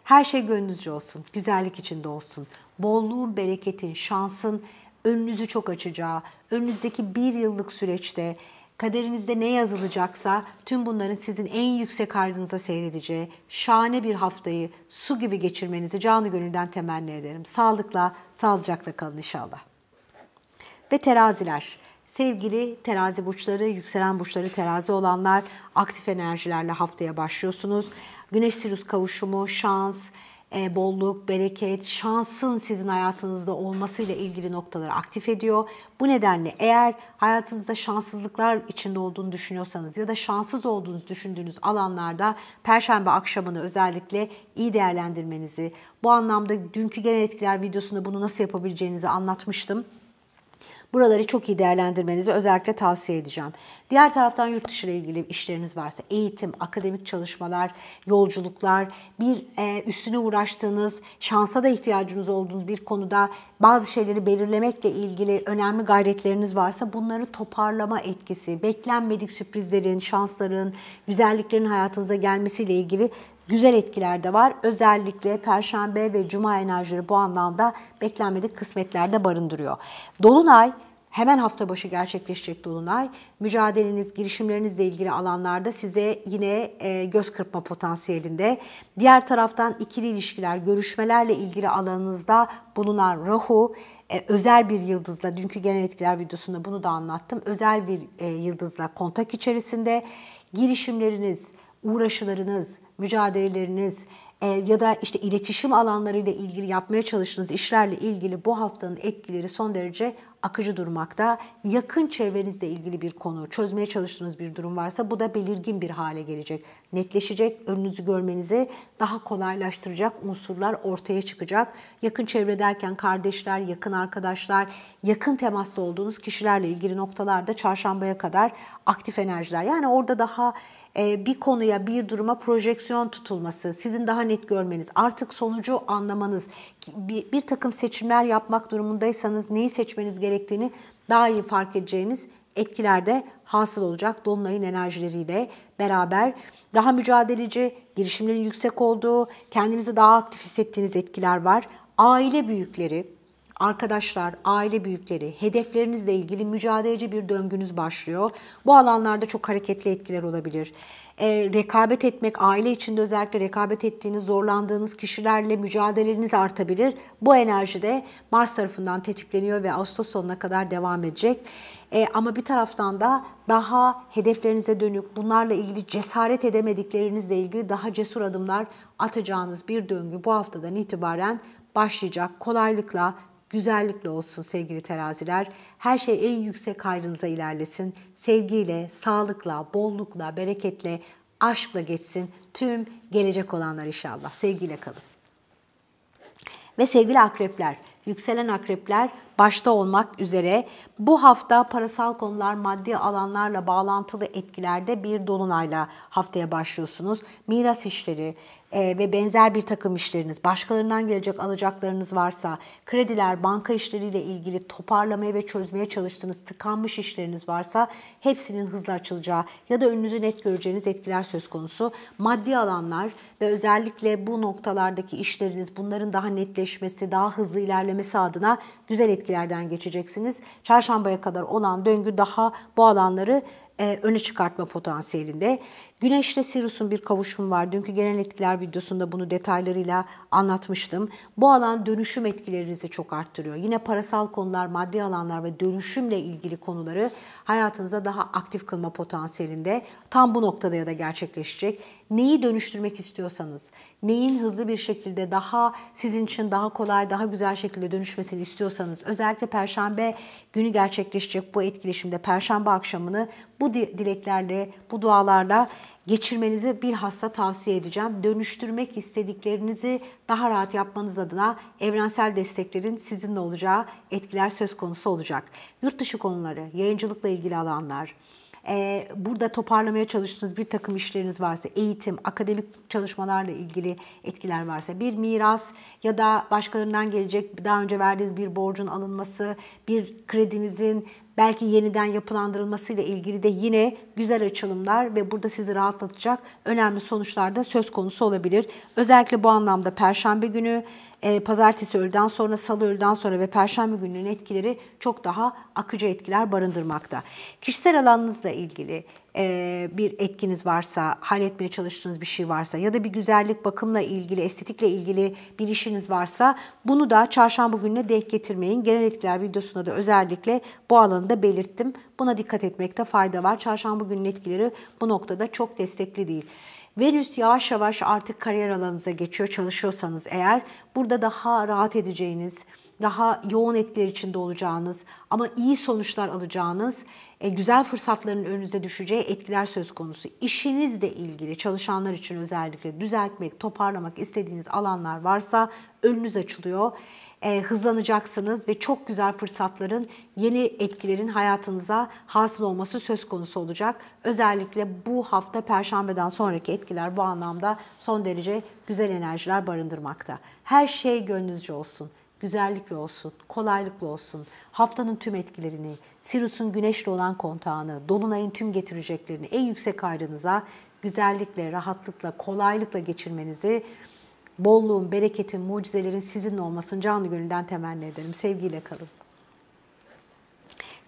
Her şey gönlünüzce olsun, güzellik içinde olsun. Bolluğun, bereketin, şansın önünüzü çok açacağı, önünüzdeki bir yıllık süreçte kaderinizde ne yazılacaksa tüm bunların sizin en yüksek hayrınıza seyredeceği şahane bir haftayı su gibi geçirmenizi canı gönülden temenni ederim. Sağlıkla, sağlıcakla kalın inşallah. Ve teraziler. Sevgili terazi burçları, yükselen burçları terazi olanlar aktif enerjilerle haftaya başlıyorsunuz. güneş Sirius kavuşumu, şans, e, bolluk, bereket, şansın sizin hayatınızda olmasıyla ilgili noktaları aktif ediyor. Bu nedenle eğer hayatınızda şanssızlıklar içinde olduğunu düşünüyorsanız ya da şanssız olduğunuzu düşündüğünüz alanlarda perşembe akşamını özellikle iyi değerlendirmenizi, bu anlamda dünkü genel etkiler videosunda bunu nasıl yapabileceğinizi anlatmıştım. Buraları çok iyi değerlendirmenizi özellikle tavsiye edeceğim. Diğer taraftan yurt dışı ile ilgili işleriniz varsa eğitim, akademik çalışmalar, yolculuklar, bir e, üstüne uğraştığınız, şansa da ihtiyacınız olduğunuz bir konuda bazı şeyleri belirlemekle ilgili önemli gayretleriniz varsa bunları toparlama etkisi, beklenmedik sürprizlerin, şansların, güzelliklerin hayatınıza gelmesiyle ilgili güzel etkiler de var. Özellikle Perşembe ve Cuma enerjileri bu anlamda beklenmedik kısmetlerde barındırıyor. Dolunay Hemen hafta başı gerçekleşecek Dolunay. Mücadeleniz, girişimlerinizle ilgili alanlarda size yine e, göz kırpma potansiyelinde. Diğer taraftan ikili ilişkiler, görüşmelerle ilgili alanınızda bulunan Rahu, e, özel bir yıldızla, dünkü genel etkiler videosunda bunu da anlattım. Özel bir e, yıldızla kontak içerisinde girişimleriniz, uğraşılarınız, mücadeleleriniz e, ya da işte iletişim alanlarıyla ilgili yapmaya çalıştığınız işlerle ilgili bu haftanın etkileri son derece akıcı durmakta. Yakın çevrenizle ilgili bir konu, çözmeye çalıştığınız bir durum varsa bu da belirgin bir hale gelecek. Netleşecek, önünüzü görmenizi daha kolaylaştıracak unsurlar ortaya çıkacak. Yakın çevre derken kardeşler, yakın arkadaşlar, yakın temasta olduğunuz kişilerle ilgili noktalarda çarşambaya kadar aktif enerjiler. Yani orada daha e, bir konuya, bir duruma projeksiyon tutulması, sizin daha net görmeniz, artık sonucu anlamanız, bir, bir takım seçimler yapmak durumundaysanız neyi seçmeniz gerektiğini daha iyi fark edeceğiniz etkilerde de hasıl olacak dolunayın enerjileriyle beraber. Daha mücadeleci, girişimlerin yüksek olduğu, kendinizi daha aktif hissettiğiniz etkiler var. Aile büyükleri, arkadaşlar, aile büyükleri, hedeflerinizle ilgili mücadeleci bir döngünüz başlıyor. Bu alanlarda çok hareketli etkiler olabilir. E, rekabet etmek, aile içinde özellikle rekabet ettiğiniz, zorlandığınız kişilerle mücadeleniz artabilir. Bu enerji de Mars tarafından tetikleniyor ve Ağustos sonuna kadar devam edecek. E, ama bir taraftan da daha hedeflerinize dönük, bunlarla ilgili cesaret edemediklerinizle ilgili daha cesur adımlar atacağınız bir döngü bu haftadan itibaren başlayacak. Kolaylıkla güzellikle olsun sevgili teraziler. Her şey en yüksek hayrınıza ilerlesin. Sevgiyle, sağlıkla, bollukla, bereketle, aşkla geçsin. Tüm gelecek olanlar inşallah. Sevgiyle kalın. Ve sevgili akrepler, yükselen akrepler başta olmak üzere bu hafta parasal konular maddi alanlarla bağlantılı etkilerde bir dolunayla haftaya başlıyorsunuz. Miras işleri, e, ve benzer bir takım işleriniz, başkalarından gelecek alacaklarınız varsa, krediler, banka işleriyle ilgili toparlamaya ve çözmeye çalıştığınız tıkanmış işleriniz varsa hepsinin hızla açılacağı ya da önünüzü net göreceğiniz etkiler söz konusu. Maddi alanlar ve özellikle bu noktalardaki işleriniz bunların daha netleşmesi, daha hızlı ilerlemesi adına güzel etkiler etkilerden geçeceksiniz. Çarşambaya kadar olan döngü daha bu alanları e, öne çıkartma potansiyelinde. Güneşle Sirius'un bir kavuşum var. Dünkü genel etkiler videosunda bunu detaylarıyla anlatmıştım. Bu alan dönüşüm etkilerinizi çok arttırıyor. Yine parasal konular, maddi alanlar ve dönüşümle ilgili konuları hayatınıza daha aktif kılma potansiyelinde. Tam bu noktada ya da gerçekleşecek. Neyi dönüştürmek istiyorsanız, neyin hızlı bir şekilde daha sizin için daha kolay, daha güzel şekilde dönüşmesini istiyorsanız, özellikle perşembe günü gerçekleşecek bu etkileşimde perşembe akşamını bu dileklerle, bu dualarla geçirmenizi bilhassa tavsiye edeceğim. Dönüştürmek istediklerinizi daha rahat yapmanız adına evrensel desteklerin sizinle olacağı etkiler söz konusu olacak. Yurt dışı konuları, yayıncılıkla ilgili alanlar, e, burada toparlamaya çalıştığınız bir takım işleriniz varsa, eğitim, akademik çalışmalarla ilgili etkiler varsa, bir miras ya da başkalarından gelecek daha önce verdiğiniz bir borcun alınması, bir kredinizin Belki yeniden yapılandırılmasıyla ilgili de yine güzel açılımlar ve burada sizi rahatlatacak önemli sonuçlar da söz konusu olabilir. Özellikle bu anlamda Perşembe günü, e, Pazartesi öğleden sonra, Salı öğleden sonra ve Perşembe gününün etkileri çok daha akıcı etkiler barındırmakta. Kişisel alanınızla ilgili bir etkiniz varsa, halletmeye çalıştığınız bir şey varsa ya da bir güzellik bakımla ilgili, estetikle ilgili bir işiniz varsa bunu da çarşamba gününe denk getirmeyin. Genel etkiler videosunda da özellikle bu alanı da belirttim. Buna dikkat etmekte fayda var. Çarşamba günün etkileri bu noktada çok destekli değil. Venüs yavaş yavaş artık kariyer alanınıza geçiyor çalışıyorsanız eğer. Burada daha rahat edeceğiniz, daha yoğun etkiler içinde olacağınız ama iyi sonuçlar alacağınız e, güzel fırsatların önünüze düşeceği etkiler söz konusu. İşinizle ilgili çalışanlar için özellikle düzeltmek, toparlamak istediğiniz alanlar varsa önünüz açılıyor. E, hızlanacaksınız ve çok güzel fırsatların, yeni etkilerin hayatınıza hasıl olması söz konusu olacak. Özellikle bu hafta Perşembeden sonraki etkiler bu anlamda son derece güzel enerjiler barındırmakta. Her şey gönlünüzce olsun güzellikle olsun, kolaylıkla olsun, haftanın tüm etkilerini, Sirius'un güneşle olan kontağını, Dolunay'ın tüm getireceklerini en yüksek ayrınıza güzellikle, rahatlıkla, kolaylıkla geçirmenizi, bolluğun, bereketin, mucizelerin sizinle olmasını canlı gönülden temenni ederim. Sevgiyle kalın.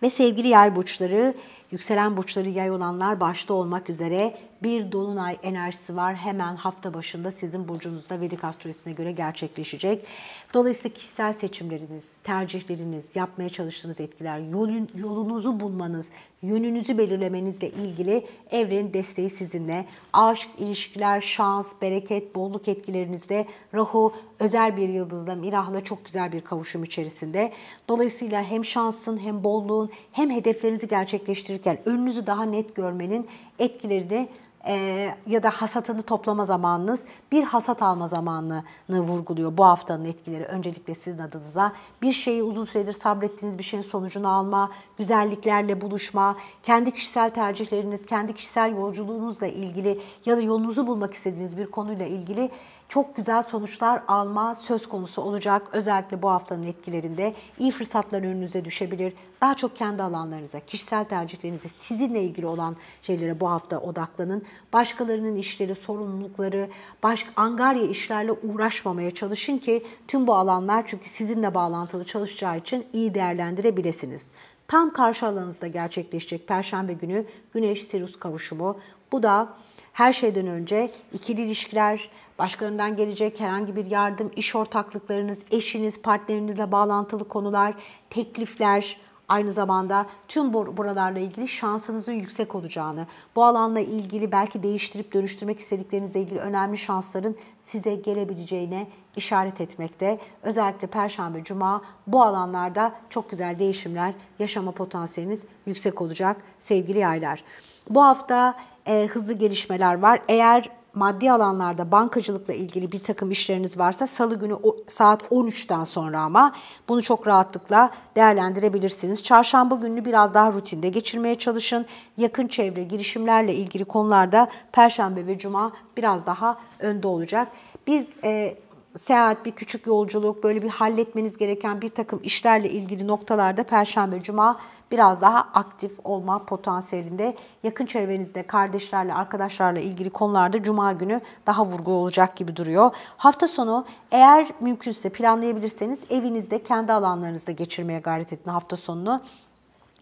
Ve sevgili yay burçları, yükselen burçları yay olanlar başta olmak üzere bir dolunay enerjisi var. Hemen hafta başında sizin burcunuzda Vedik astrolojisine göre gerçekleşecek. Dolayısıyla kişisel seçimleriniz, tercihleriniz, yapmaya çalıştığınız etkiler, yolun, yolunuzu bulmanız, yönünüzü belirlemenizle ilgili evrenin desteği sizinle. Aşk, ilişkiler, şans, bereket, bolluk etkilerinizde Rahu özel bir yıldızla, Mirah'la çok güzel bir kavuşum içerisinde. Dolayısıyla hem şansın hem bolluğun hem hedeflerinizi gerçekleştirirken önünüzü daha net görmenin etkilerini ee, ya da hasatını toplama zamanınız bir hasat alma zamanını vurguluyor bu haftanın etkileri. Öncelikle sizin adınıza bir şeyi uzun süredir sabrettiğiniz bir şeyin sonucunu alma, güzelliklerle buluşma, kendi kişisel tercihleriniz, kendi kişisel yolculuğunuzla ilgili ya da yolunuzu bulmak istediğiniz bir konuyla ilgili çok güzel sonuçlar alma söz konusu olacak. Özellikle bu haftanın etkilerinde iyi fırsatlar önünüze düşebilir. Daha çok kendi alanlarınıza, kişisel tercihlerinize, sizinle ilgili olan şeylere bu hafta odaklanın. Başkalarının işleri, sorumlulukları, baş, angarya işlerle uğraşmamaya çalışın ki tüm bu alanlar çünkü sizinle bağlantılı çalışacağı için iyi değerlendirebilirsiniz. Tam karşı alanınızda gerçekleşecek Perşembe günü Güneş-Sirüs kavuşumu. Bu da her şeyden önce ikili ilişkiler, başkalarından gelecek herhangi bir yardım, iş ortaklıklarınız, eşiniz, partnerinizle bağlantılı konular, teklifler, Aynı zamanda tüm buralarla ilgili şansınızın yüksek olacağını, bu alanla ilgili belki değiştirip dönüştürmek istediklerinizle ilgili önemli şansların size gelebileceğine işaret etmekte. Özellikle Perşembe, Cuma bu alanlarda çok güzel değişimler yaşama potansiyeliniz yüksek olacak sevgili yaylar. Bu hafta e, hızlı gelişmeler var. Eğer maddi alanlarda bankacılıkla ilgili bir takım işleriniz varsa salı günü saat 13'ten sonra ama bunu çok rahatlıkla değerlendirebilirsiniz. Çarşamba gününü biraz daha rutinde geçirmeye çalışın. Yakın çevre girişimlerle ilgili konularda perşembe ve cuma biraz daha önde olacak. Bir e, seyahat, bir küçük yolculuk, böyle bir halletmeniz gereken bir takım işlerle ilgili noktalarda Perşembe, Cuma biraz daha aktif olma potansiyelinde. Yakın çevrenizde kardeşlerle, arkadaşlarla ilgili konularda Cuma günü daha vurgu olacak gibi duruyor. Hafta sonu eğer mümkünse planlayabilirseniz evinizde, kendi alanlarınızda geçirmeye gayret edin hafta sonunu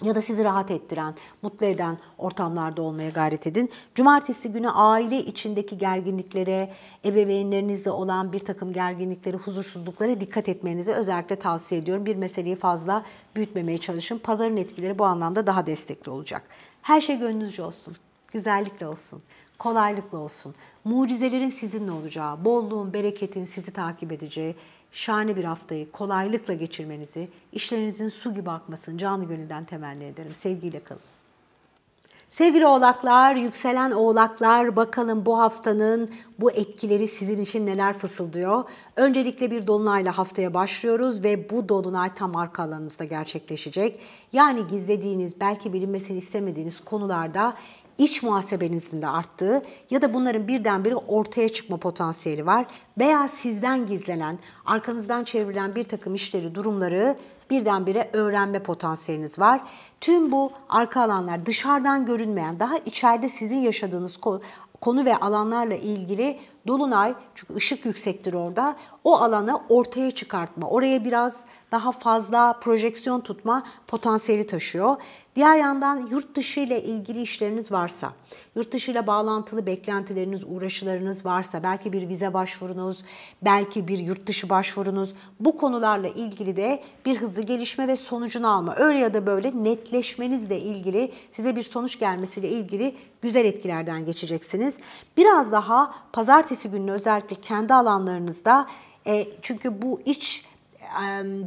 ya da sizi rahat ettiren, mutlu eden ortamlarda olmaya gayret edin. Cumartesi günü aile içindeki gerginliklere, ebeveynlerinizle olan bir takım gerginliklere, huzursuzluklara dikkat etmenizi özellikle tavsiye ediyorum. Bir meseleyi fazla büyütmemeye çalışın. Pazarın etkileri bu anlamda daha destekli olacak. Her şey gönlünüzce olsun, güzellikle olsun, kolaylıkla olsun. Mucizelerin sizinle olacağı, bolluğun, bereketin sizi takip edeceği, şahane bir haftayı kolaylıkla geçirmenizi, işlerinizin su gibi akmasını canı gönülden temenni ederim. Sevgiyle kalın. Sevgili oğlaklar, yükselen oğlaklar bakalım bu haftanın bu etkileri sizin için neler fısıldıyor. Öncelikle bir dolunayla haftaya başlıyoruz ve bu dolunay tam arka alanınızda gerçekleşecek. Yani gizlediğiniz, belki bilinmesini istemediğiniz konularda iç muhasebenizin de arttığı ya da bunların birdenbire ortaya çıkma potansiyeli var veya sizden gizlenen, arkanızdan çevrilen bir takım işleri, durumları birdenbire öğrenme potansiyeliniz var. Tüm bu arka alanlar dışarıdan görünmeyen, daha içeride sizin yaşadığınız konu ve alanlarla ilgili dolunay çünkü ışık yüksektir orada o alanı ortaya çıkartma, oraya biraz daha fazla projeksiyon tutma potansiyeli taşıyor. Diğer yandan yurt dışı ile ilgili işleriniz varsa, yurt dışı ile bağlantılı beklentileriniz, uğraşılarınız varsa, belki bir vize başvurunuz, belki bir yurt dışı başvurunuz, bu konularla ilgili de bir hızlı gelişme ve sonucunu alma, öyle ya da böyle netleşmenizle ilgili, size bir sonuç gelmesiyle ilgili güzel etkilerden geçeceksiniz. Biraz daha pazartesi gününü özellikle kendi alanlarınızda, e, çünkü bu iç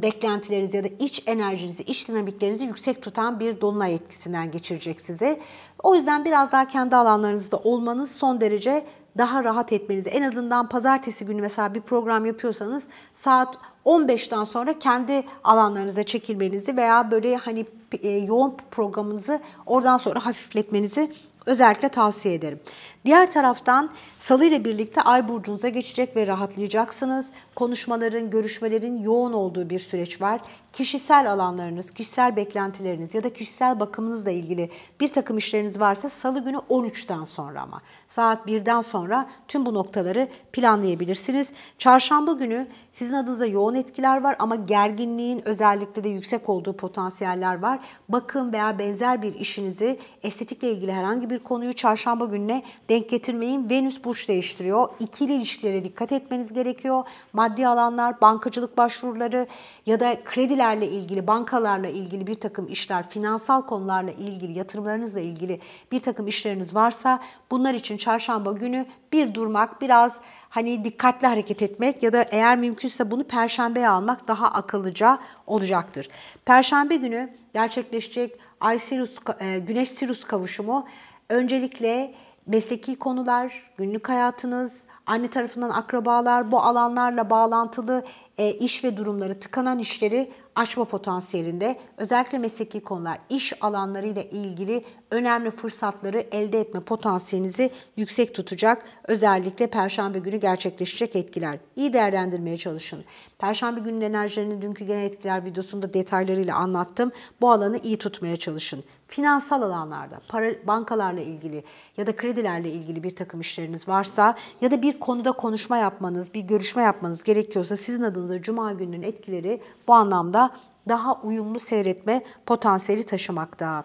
beklentileriniz ya da iç enerjinizi, iç dinamiklerinizi yüksek tutan bir dolunay etkisinden geçirecek sizi. O yüzden biraz daha kendi alanlarınızda olmanız son derece daha rahat etmenizi en azından pazartesi günü mesela bir program yapıyorsanız saat 15'ten sonra kendi alanlarınıza çekilmenizi veya böyle hani e, yoğun programınızı oradan sonra hafifletmenizi özellikle tavsiye ederim. Diğer taraftan salı ile birlikte ay burcunuza geçecek ve rahatlayacaksınız. Konuşmaların, görüşmelerin yoğun olduğu bir süreç var. Kişisel alanlarınız, kişisel beklentileriniz ya da kişisel bakımınızla ilgili bir takım işleriniz varsa salı günü 13'ten sonra ama saat 1'den sonra tüm bu noktaları planlayabilirsiniz. Çarşamba günü sizin adınıza yoğun etkiler var ama gerginliğin özellikle de yüksek olduğu potansiyeller var. Bakım veya benzer bir işinizi, estetikle ilgili herhangi bir konuyu çarşamba gününe denk getirmeyin. Venüs burç değiştiriyor. İkili ilişkilere dikkat etmeniz gerekiyor. Maddi alanlar, bankacılık başvuruları ya da kredilerle ilgili, bankalarla ilgili bir takım işler, finansal konularla ilgili, yatırımlarınızla ilgili bir takım işleriniz varsa bunlar için çarşamba günü bir durmak, biraz hani dikkatli hareket etmek ya da eğer mümkünse bunu perşembeye almak daha akıllıca olacaktır. Perşembe günü gerçekleşecek Ay Sirius e, Güneş Sirius kavuşumu öncelikle mesleki konular, günlük hayatınız, anne tarafından akrabalar, bu alanlarla bağlantılı e, iş ve durumları, tıkanan işleri açma potansiyelinde. Özellikle mesleki konular, iş alanlarıyla ilgili önemli fırsatları elde etme potansiyelinizi yüksek tutacak. Özellikle Perşembe günü gerçekleşecek etkiler. İyi değerlendirmeye çalışın. Perşembe günün enerjilerini dünkü genel etkiler videosunda detaylarıyla anlattım. Bu alanı iyi tutmaya çalışın finansal alanlarda, para, bankalarla ilgili ya da kredilerle ilgili bir takım işleriniz varsa ya da bir konuda konuşma yapmanız, bir görüşme yapmanız gerekiyorsa sizin adınıza Cuma gününün etkileri bu anlamda daha uyumlu seyretme potansiyeli taşımakta.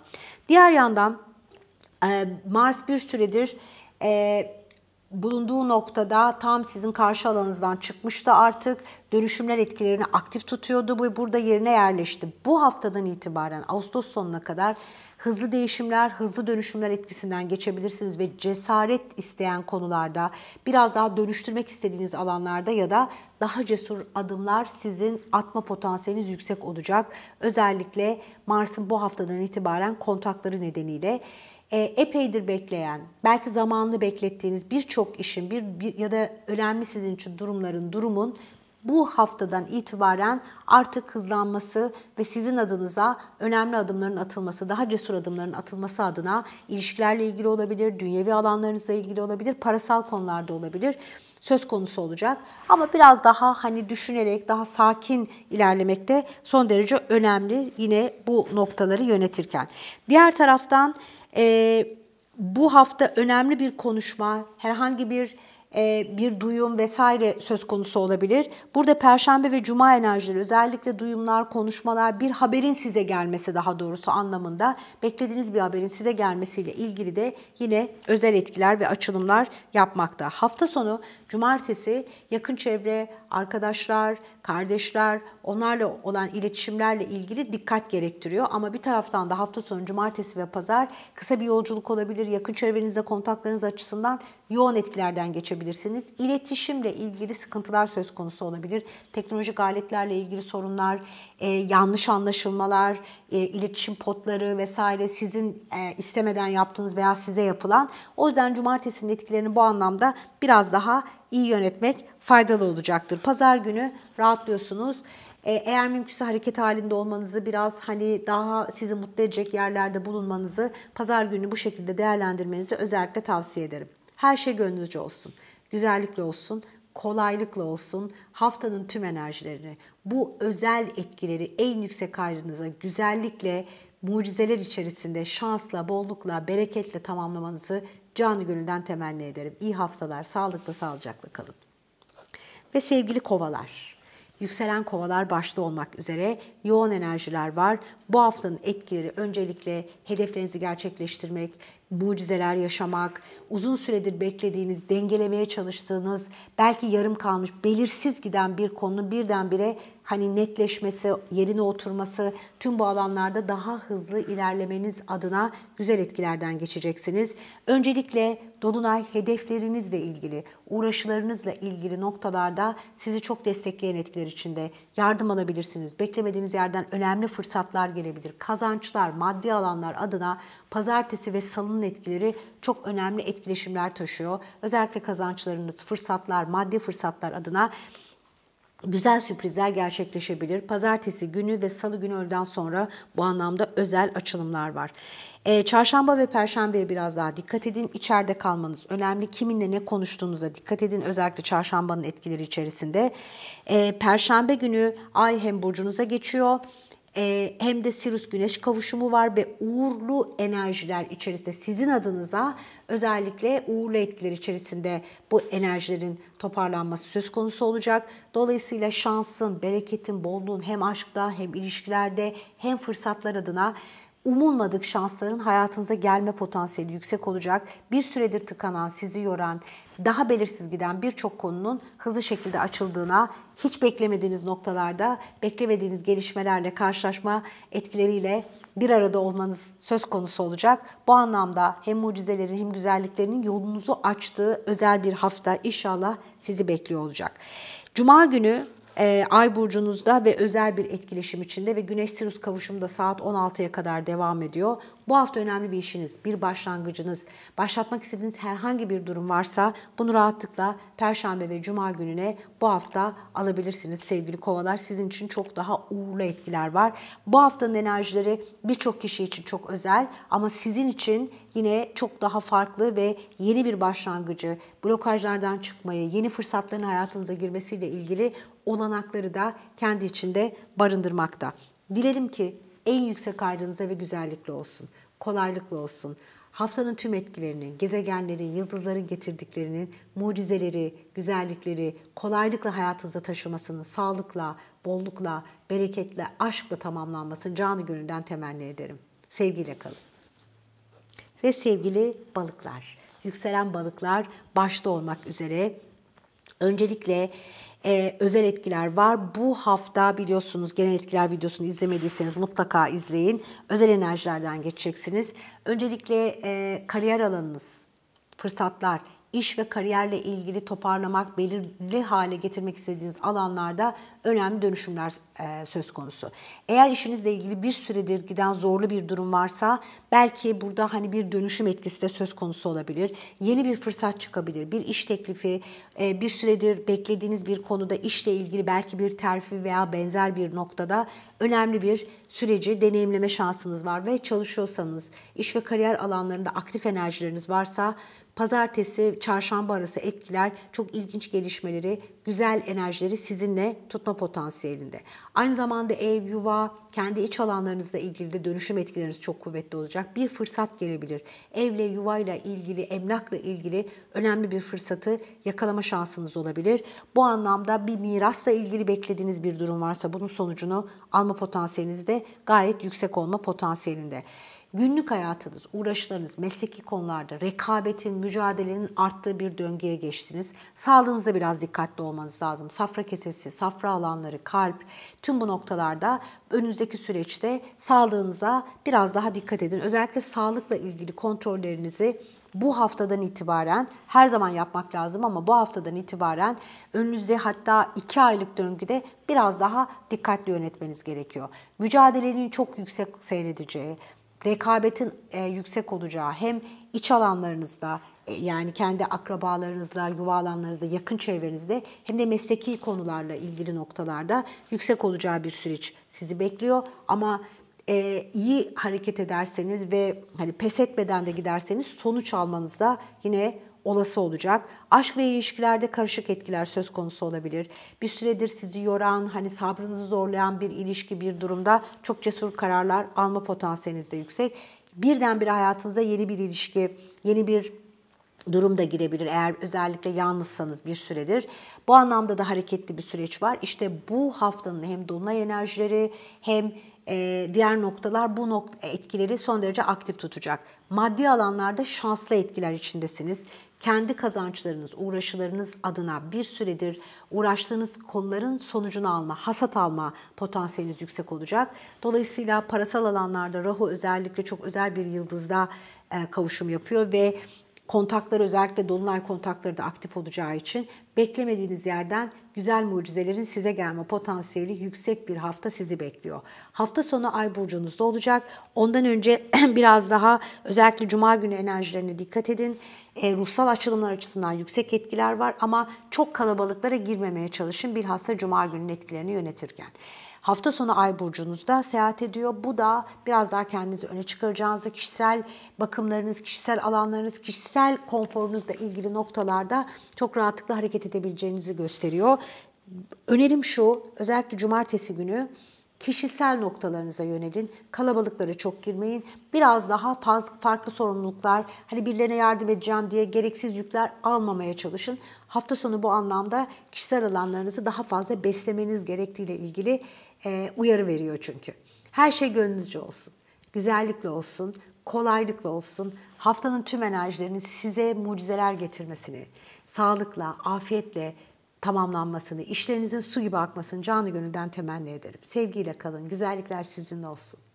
Diğer yandan e, Mars bir süredir e, bulunduğu noktada tam sizin karşı alanınızdan çıkmıştı artık. Dönüşümler etkilerini aktif tutuyordu ve burada yerine yerleşti. Bu haftadan itibaren Ağustos sonuna kadar hızlı değişimler, hızlı dönüşümler etkisinden geçebilirsiniz ve cesaret isteyen konularda, biraz daha dönüştürmek istediğiniz alanlarda ya da daha cesur adımlar sizin atma potansiyeliniz yüksek olacak. Özellikle Mars'ın bu haftadan itibaren kontakları nedeniyle e, epeydir bekleyen, belki zamanını beklettiğiniz birçok işin bir, bir ya da önemli sizin için durumların, durumun bu haftadan itibaren artık hızlanması ve sizin adınıza önemli adımların atılması, daha cesur adımların atılması adına ilişkilerle ilgili olabilir, dünyevi alanlarınızla ilgili olabilir, parasal konularda olabilir söz konusu olacak. Ama biraz daha hani düşünerek daha sakin ilerlemek de son derece önemli yine bu noktaları yönetirken. Diğer taraftan e, bu hafta önemli bir konuşma, herhangi bir e, bir duyum vesaire söz konusu olabilir. Burada perşembe ve cuma enerjileri özellikle duyumlar, konuşmalar, bir haberin size gelmesi daha doğrusu anlamında beklediğiniz bir haberin size gelmesiyle ilgili de yine özel etkiler ve açılımlar yapmakta. Hafta sonu cumartesi yakın çevre, arkadaşlar, kardeşler, onlarla olan iletişimlerle ilgili dikkat gerektiriyor. Ama bir taraftan da hafta sonu cumartesi ve pazar kısa bir yolculuk olabilir. Yakın çevrenizde kontaklarınız açısından yoğun etkilerden geçebilirsiniz. İletişimle ilgili sıkıntılar söz konusu olabilir. Teknolojik aletlerle ilgili sorunlar, e, yanlış anlaşılmalar, e, iletişim potları vesaire sizin e, istemeden yaptığınız veya size yapılan. O yüzden cumartesinin etkilerini bu anlamda biraz daha iyi yönetmek faydalı olacaktır. Pazar günü rahatlıyorsunuz. E, eğer mümkünse hareket halinde olmanızı biraz hani daha sizi mutlu edecek yerlerde bulunmanızı pazar günü bu şekilde değerlendirmenizi özellikle tavsiye ederim. Her şey gönlünüzce olsun. Güzellikle olsun, kolaylıkla olsun. Haftanın tüm enerjilerini, bu özel etkileri en yüksek hayrınıza güzellikle, mucizeler içerisinde şansla, bollukla, bereketle tamamlamanızı canı gönülden temenni ederim. İyi haftalar, sağlıkla, sağlıcakla kalın ve sevgili kovalar. Yükselen kovalar başta olmak üzere yoğun enerjiler var. Bu haftanın etkileri öncelikle hedeflerinizi gerçekleştirmek, mucizeler yaşamak, uzun süredir beklediğiniz, dengelemeye çalıştığınız, belki yarım kalmış, belirsiz giden bir konunun birdenbire hani netleşmesi, yerine oturması, tüm bu alanlarda daha hızlı ilerlemeniz adına güzel etkilerden geçeceksiniz. Öncelikle Dolunay hedeflerinizle ilgili, uğraşılarınızla ilgili noktalarda sizi çok destekleyen etkiler içinde yardım alabilirsiniz. Beklemediğiniz yerden önemli fırsatlar gelebilir. Kazançlar, maddi alanlar adına pazartesi ve salının etkileri çok önemli etkileşimler taşıyor. Özellikle kazançlarınız, fırsatlar, maddi fırsatlar adına güzel sürprizler gerçekleşebilir. Pazartesi günü ve salı günü öğleden sonra bu anlamda özel açılımlar var. E, çarşamba ve perşembeye biraz daha dikkat edin. İçeride kalmanız önemli. Kiminle ne konuştuğunuza dikkat edin. Özellikle çarşambanın etkileri içerisinde. E, perşembe günü ay hem burcunuza geçiyor e, hem de Sirius Güneş kavuşumu var ve uğurlu enerjiler içerisinde sizin adınıza özellikle uğurlu etkiler içerisinde bu enerjilerin toparlanması söz konusu olacak. Dolayısıyla şansın, bereketin, bolluğun hem aşkta hem ilişkilerde hem fırsatlar adına umulmadık şansların hayatınıza gelme potansiyeli yüksek olacak. Bir süredir tıkanan, sizi yoran, daha belirsiz giden birçok konunun hızlı şekilde açıldığına, hiç beklemediğiniz noktalarda beklemediğiniz gelişmelerle karşılaşma etkileriyle bir arada olmanız söz konusu olacak. Bu anlamda hem mucizelerin hem güzelliklerinin yolunuzu açtığı özel bir hafta inşallah sizi bekliyor olacak. Cuma günü ee, ay burcunuzda ve özel bir etkileşim içinde ve Güneş Sirius kavuşumda saat 16'ya kadar devam ediyor. Bu hafta önemli bir işiniz, bir başlangıcınız, başlatmak istediğiniz herhangi bir durum varsa bunu rahatlıkla Perşembe ve Cuma gününe bu hafta alabilirsiniz sevgili kovalar. Sizin için çok daha uğurlu etkiler var. Bu haftanın enerjileri birçok kişi için çok özel ama sizin için yine çok daha farklı ve yeni bir başlangıcı, blokajlardan çıkmayı, yeni fırsatların hayatınıza girmesiyle ilgili olanakları da kendi içinde barındırmakta. Dilerim ki en yüksek ayrınıza ve güzellikle olsun, kolaylıkla olsun. Haftanın tüm etkilerinin, gezegenlerin, yıldızların getirdiklerinin mucizeleri, güzellikleri kolaylıkla hayatınıza taşımasını, sağlıkla, bollukla, bereketle, aşkla tamamlanmasını canı gönülden temenni ederim. Sevgiyle kalın. Ve sevgili balıklar, yükselen balıklar başta olmak üzere öncelikle e, özel etkiler var. Bu hafta biliyorsunuz genel etkiler videosunu izlemediyseniz mutlaka izleyin. Özel enerjilerden geçeceksiniz. Öncelikle e, kariyer alanınız, fırsatlar, iş ve kariyerle ilgili toparlamak, belirli hale getirmek istediğiniz alanlarda önemli dönüşümler e, söz konusu. Eğer işinizle ilgili bir süredir giden zorlu bir durum varsa belki burada hani bir dönüşüm etkisi de söz konusu olabilir. Yeni bir fırsat çıkabilir. Bir iş teklifi, e, bir süredir beklediğiniz bir konuda işle ilgili belki bir terfi veya benzer bir noktada önemli bir süreci deneyimleme şansınız var ve çalışıyorsanız, iş ve kariyer alanlarında aktif enerjileriniz varsa Pazartesi, çarşamba arası etkiler çok ilginç gelişmeleri, güzel enerjileri sizinle tutma potansiyelinde. Aynı zamanda ev, yuva, kendi iç alanlarınızla ilgili de dönüşüm etkileriniz çok kuvvetli olacak. Bir fırsat gelebilir. Evle, yuvayla ilgili, emlakla ilgili önemli bir fırsatı yakalama şansınız olabilir. Bu anlamda bir mirasla ilgili beklediğiniz bir durum varsa bunun sonucunu alma potansiyeliniz de gayet yüksek olma potansiyelinde günlük hayatınız, uğraşlarınız, mesleki konularda rekabetin, mücadelenin arttığı bir döngüye geçtiniz. Sağlığınıza biraz dikkatli olmanız lazım. Safra kesesi, safra alanları, kalp tüm bu noktalarda önümüzdeki süreçte sağlığınıza biraz daha dikkat edin. Özellikle sağlıkla ilgili kontrollerinizi bu haftadan itibaren her zaman yapmak lazım ama bu haftadan itibaren önünüzde hatta 2 aylık döngüde biraz daha dikkatli yönetmeniz gerekiyor. Mücadelenin çok yüksek seyredeceği, rekabetin e, yüksek olacağı hem iç alanlarınızda e, yani kendi akrabalarınızla, yuva alanlarınızda, yakın çevrenizde hem de mesleki konularla ilgili noktalarda yüksek olacağı bir süreç sizi bekliyor. Ama e, iyi hareket ederseniz ve hani pes etmeden de giderseniz sonuç almanızda yine olası olacak. Aşk ve ilişkilerde karışık etkiler söz konusu olabilir. Bir süredir sizi yoran, hani sabrınızı zorlayan bir ilişki, bir durumda çok cesur kararlar alma potansiyeliniz de yüksek. Birdenbire hayatınıza yeni bir ilişki, yeni bir durum da girebilir eğer özellikle yalnızsanız bir süredir. Bu anlamda da hareketli bir süreç var. İşte bu haftanın hem dolunay enerjileri hem e, diğer noktalar bu nok e, etkileri son derece aktif tutacak. Maddi alanlarda şanslı etkiler içindesiniz kendi kazançlarınız, uğraşılarınız adına bir süredir uğraştığınız konuların sonucunu alma, hasat alma potansiyeliniz yüksek olacak. Dolayısıyla parasal alanlarda Rahu özellikle çok özel bir yıldızda e, kavuşum yapıyor ve kontaklar özellikle dolunay kontakları da aktif olacağı için beklemediğiniz yerden güzel mucizelerin size gelme potansiyeli yüksek bir hafta sizi bekliyor. Hafta sonu ay burcunuzda olacak. Ondan önce biraz daha özellikle cuma günü enerjilerine dikkat edin e, ruhsal açılımlar açısından yüksek etkiler var ama çok kalabalıklara girmemeye çalışın bilhassa cuma gününün etkilerini yönetirken. Hafta sonu ay burcunuzda seyahat ediyor. Bu da biraz daha kendinizi öne çıkaracağınızı, kişisel bakımlarınız, kişisel alanlarınız, kişisel konforunuzla ilgili noktalarda çok rahatlıkla hareket edebileceğinizi gösteriyor. Önerim şu, özellikle cumartesi günü kişisel noktalarınıza yönelin. Kalabalıklara çok girmeyin. Biraz daha fazla farklı sorumluluklar, hani birilerine yardım edeceğim diye gereksiz yükler almamaya çalışın. Hafta sonu bu anlamda kişisel alanlarınızı daha fazla beslemeniz gerektiğiyle ilgili e, uyarı veriyor çünkü. Her şey gönlünüzce olsun. Güzellikle olsun, kolaylıkla olsun. Haftanın tüm enerjilerinin size mucizeler getirmesini, sağlıkla, afiyetle, tamamlanmasını, işlerinizin su gibi akmasını canı gönülden temenni ederim. Sevgiyle kalın, güzellikler sizin olsun.